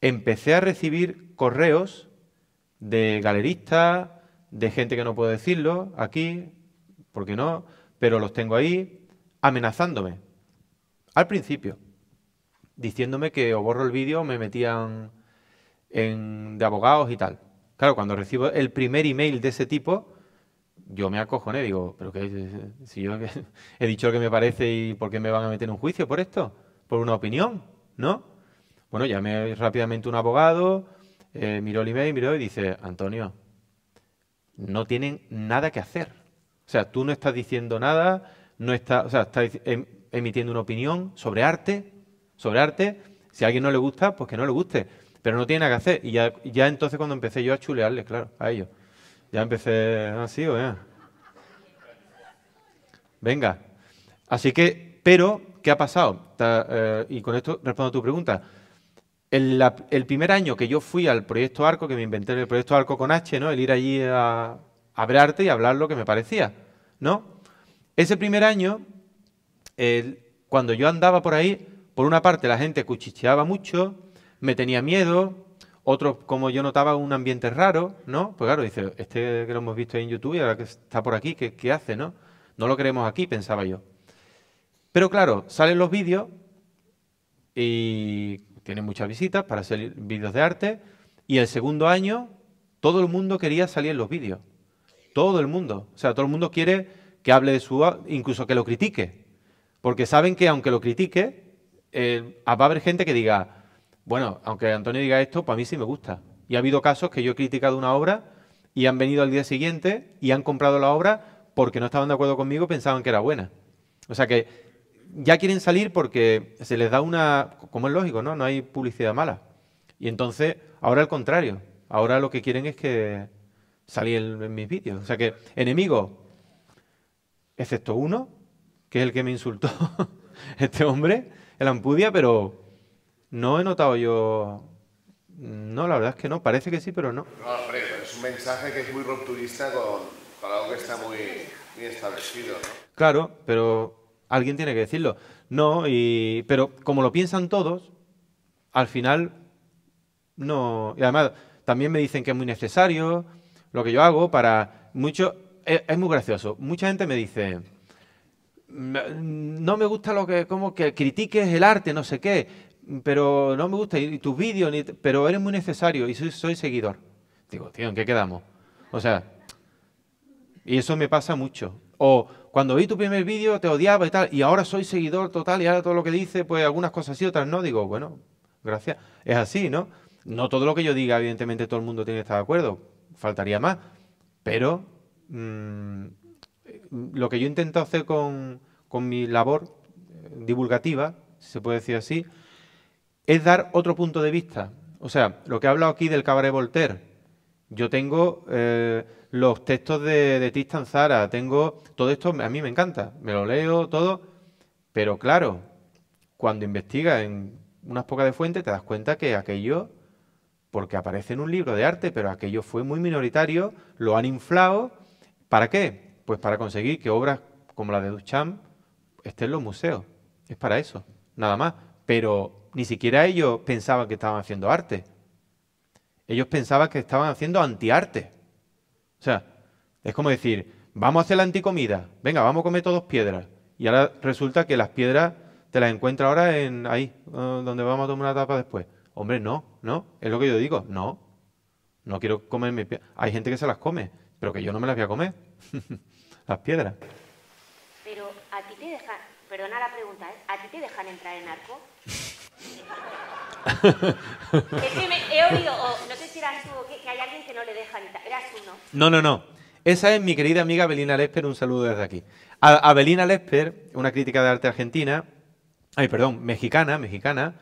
Empecé a recibir correos de galeristas, de gente que no puedo decirlo aquí, porque no, pero los tengo ahí, amenazándome. Al principio, diciéndome que o borro el vídeo o me metían de abogados y tal. Claro, cuando recibo el primer email de ese tipo, yo me acojoné, digo, pero qué, si yo he dicho lo que me parece y por qué me van a meter en un juicio por esto, por una opinión, ¿no? Bueno, llamé rápidamente un abogado, eh, miró el email, miró y dice, Antonio, no tienen nada que hacer. O sea, tú no estás diciendo nada, no está, o sea, está em-, emitiendo una opinión sobre arte, sobre arte. Si a alguien no le gusta, pues que no le guste. Pero no tiene nada que hacer. Y ya, ya entonces cuando empecé yo a chulearle claro, a ellos. Ya empecé así, o ya. Venga. Así que, pero, ¿qué ha pasado? Eh, y con esto respondo a tu pregunta. El, primer año que yo fui al proyecto Arco, que me inventé el proyecto Arco con H, ¿no? El ir allí a, a ver arte y hablar lo que me parecía, ¿no? Ese primer año, cuando yo andaba por ahí, por una parte la gente cuchicheaba mucho, me tenía miedo, otros, como yo notaba, un ambiente raro, ¿no? Pues claro, dice, este que lo hemos visto en YouTube y ahora que está por aquí, ¿qué, qué hace, no? No lo queremos aquí, pensaba yo. Pero claro, salen los vídeos y tienen muchas visitas para hacer vídeos de arte. Y el segundo año, todo el mundo quería salir en los vídeos. Todo el mundo. O sea, todo el mundo quiere que hable de su... incluso que lo critique. Porque saben que aunque lo critique, eh, va a haber gente que diga, bueno, aunque Antonio diga esto, para pues mí sí me gusta. Y ha habido casos que yo he criticado una obra y han venido al día siguiente y han comprado la obra porque no estaban de acuerdo conmigo, pensaban que era buena. O sea que ya quieren salir porque se les da una, como es lógico, ¿no? No hay publicidad mala. Y entonces, ahora al contrario, ahora lo que quieren es que salí en, en mis vídeos. O sea que, enemigo, excepto uno, que es el que me insultó, este hombre, el Ampudia, pero no he notado yo. No, la verdad es que no, parece que sí, pero no. No, es un mensaje que es muy rupturista con, algo que está muy, establecido, Claro, pero alguien tiene que decirlo. No, y, pero como lo piensan todos, al final no. Y además, también me dicen que es muy necesario lo que yo hago para muchos es, muy gracioso. Mucha gente me dice, no me gusta lo que, como que critiques el arte, no sé qué, pero no me gusta, y tus vídeos, pero eres muy necesario y soy, soy seguidor. Digo, tío, ¿en qué quedamos? O sea, y eso me pasa mucho. O cuando vi tu primer vídeo te odiaba y tal, y ahora soy seguidor total y ahora todo lo que dice, pues algunas cosas sí, otras no. Digo, bueno, gracias. Es así, ¿no? No todo lo que yo diga, evidentemente todo el mundo tiene que estar de acuerdo, faltaría más, pero Mm, lo que yo intento hacer con, mi labor eh, divulgativa, si se puede decir así, es dar otro punto de vista. O sea, lo que he hablado aquí del cabaret Voltaire, yo tengo eh, los textos de, de Zara, tengo todo esto, a mí me encanta, me lo leo, todo, pero claro, cuando investigas en unas pocas de fuentes te das cuenta que aquello, porque aparece en un libro de arte, pero aquello fue muy minoritario, lo han inflado ¿Para qué? Pues para conseguir que obras como la de Duchamp estén en los museos. Es para eso, nada más. Pero ni siquiera ellos pensaban que estaban haciendo arte. Ellos pensaban que estaban haciendo antiarte. O sea, es como decir, vamos a hacer la anticomida, venga, vamos a comer todos piedras. Y ahora resulta que las piedras te las encuentras ahora en ahí, ah, donde vamos a tomar una tapa después. Hombre, no, no, es lo que yo digo, no. No quiero comerme piedras. Hay gente que se las come. Pero que yo no me las voy a comer. las piedras. Pero a ti te dejan, perdona la pregunta, ¿eh? ¿a ti te dejan entrar en arco? es que he oído, no sé si eras tú que, hay alguien que no le deja entrar. Eras tú, ¿no? No, no, no. Esa es mi querida amiga Belina Lesper, un saludo desde aquí. A, Belina Lesper, una crítica de arte argentina, ay, perdón, mexicana, mexicana,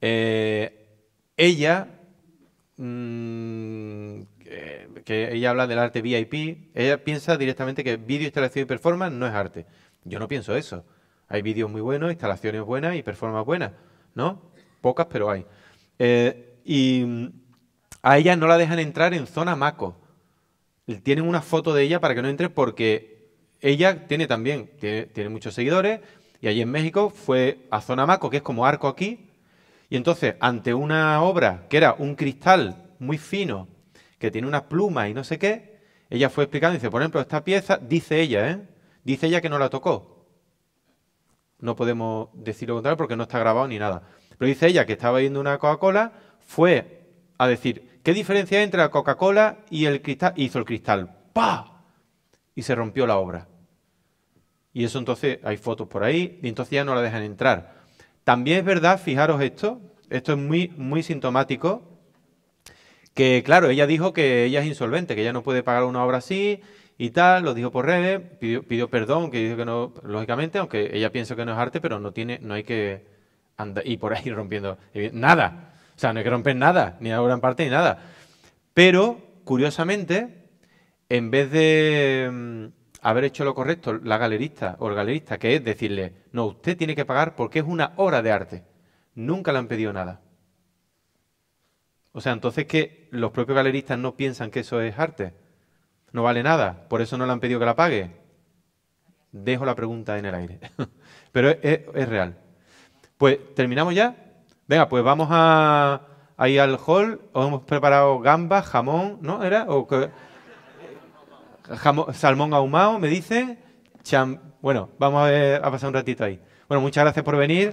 eh, ella mm, eh, que ella habla del arte VIP, ella piensa directamente que vídeo, instalación y performance no es arte. Yo no pienso eso. Hay vídeos muy buenos, instalaciones buenas y performance buenas, ¿no? Pocas, pero hay. Eh, y a ella no la dejan entrar en zona Maco. Tienen una foto de ella para que no entre porque ella tiene también, tiene muchos seguidores y allí en México fue a zona Maco, que es como arco aquí. Y entonces, ante una obra que era un cristal muy fino, que tiene una pluma y no sé qué, ella fue explicando, y dice, por ejemplo, esta pieza, dice ella, ¿eh? Dice ella que no la tocó. No podemos decir lo contrario porque no está grabado ni nada. Pero dice ella que estaba viendo una Coca-Cola, fue a decir, ¿qué diferencia hay entre la Coca-Cola y el cristal? Hizo el cristal, ¡pa! Y se rompió la obra. Y eso entonces, hay fotos por ahí, y entonces ya no la dejan entrar. También es verdad, fijaros esto, esto es muy, muy sintomático, que claro, ella dijo que ella es insolvente, que ella no puede pagar una obra así y tal, lo dijo por redes, pidió, perdón, que dijo que no, lógicamente, aunque ella piensa que no es arte, pero no tiene, no hay que andar y por ahí rompiendo eh, nada. O sea, no hay que romper nada, ni obra en parte ni nada. Pero, curiosamente, en vez de mm, haber hecho lo correcto la galerista o el galerista, que es decirle, no, usted tiene que pagar porque es una obra de arte. Nunca le han pedido nada. O sea, entonces que los propios galeristas no piensan que eso es arte. No vale nada. Por eso no le han pedido que la pague. Dejo la pregunta en el aire. Pero es, real. Pues terminamos ya. Venga, pues vamos a, ir al hall. Os hemos preparado gamba jamón, ¿no? ¿Era? salmón ahumado, me dice. bueno, vamos a, a pasar un ratito ahí. Bueno, muchas gracias por venir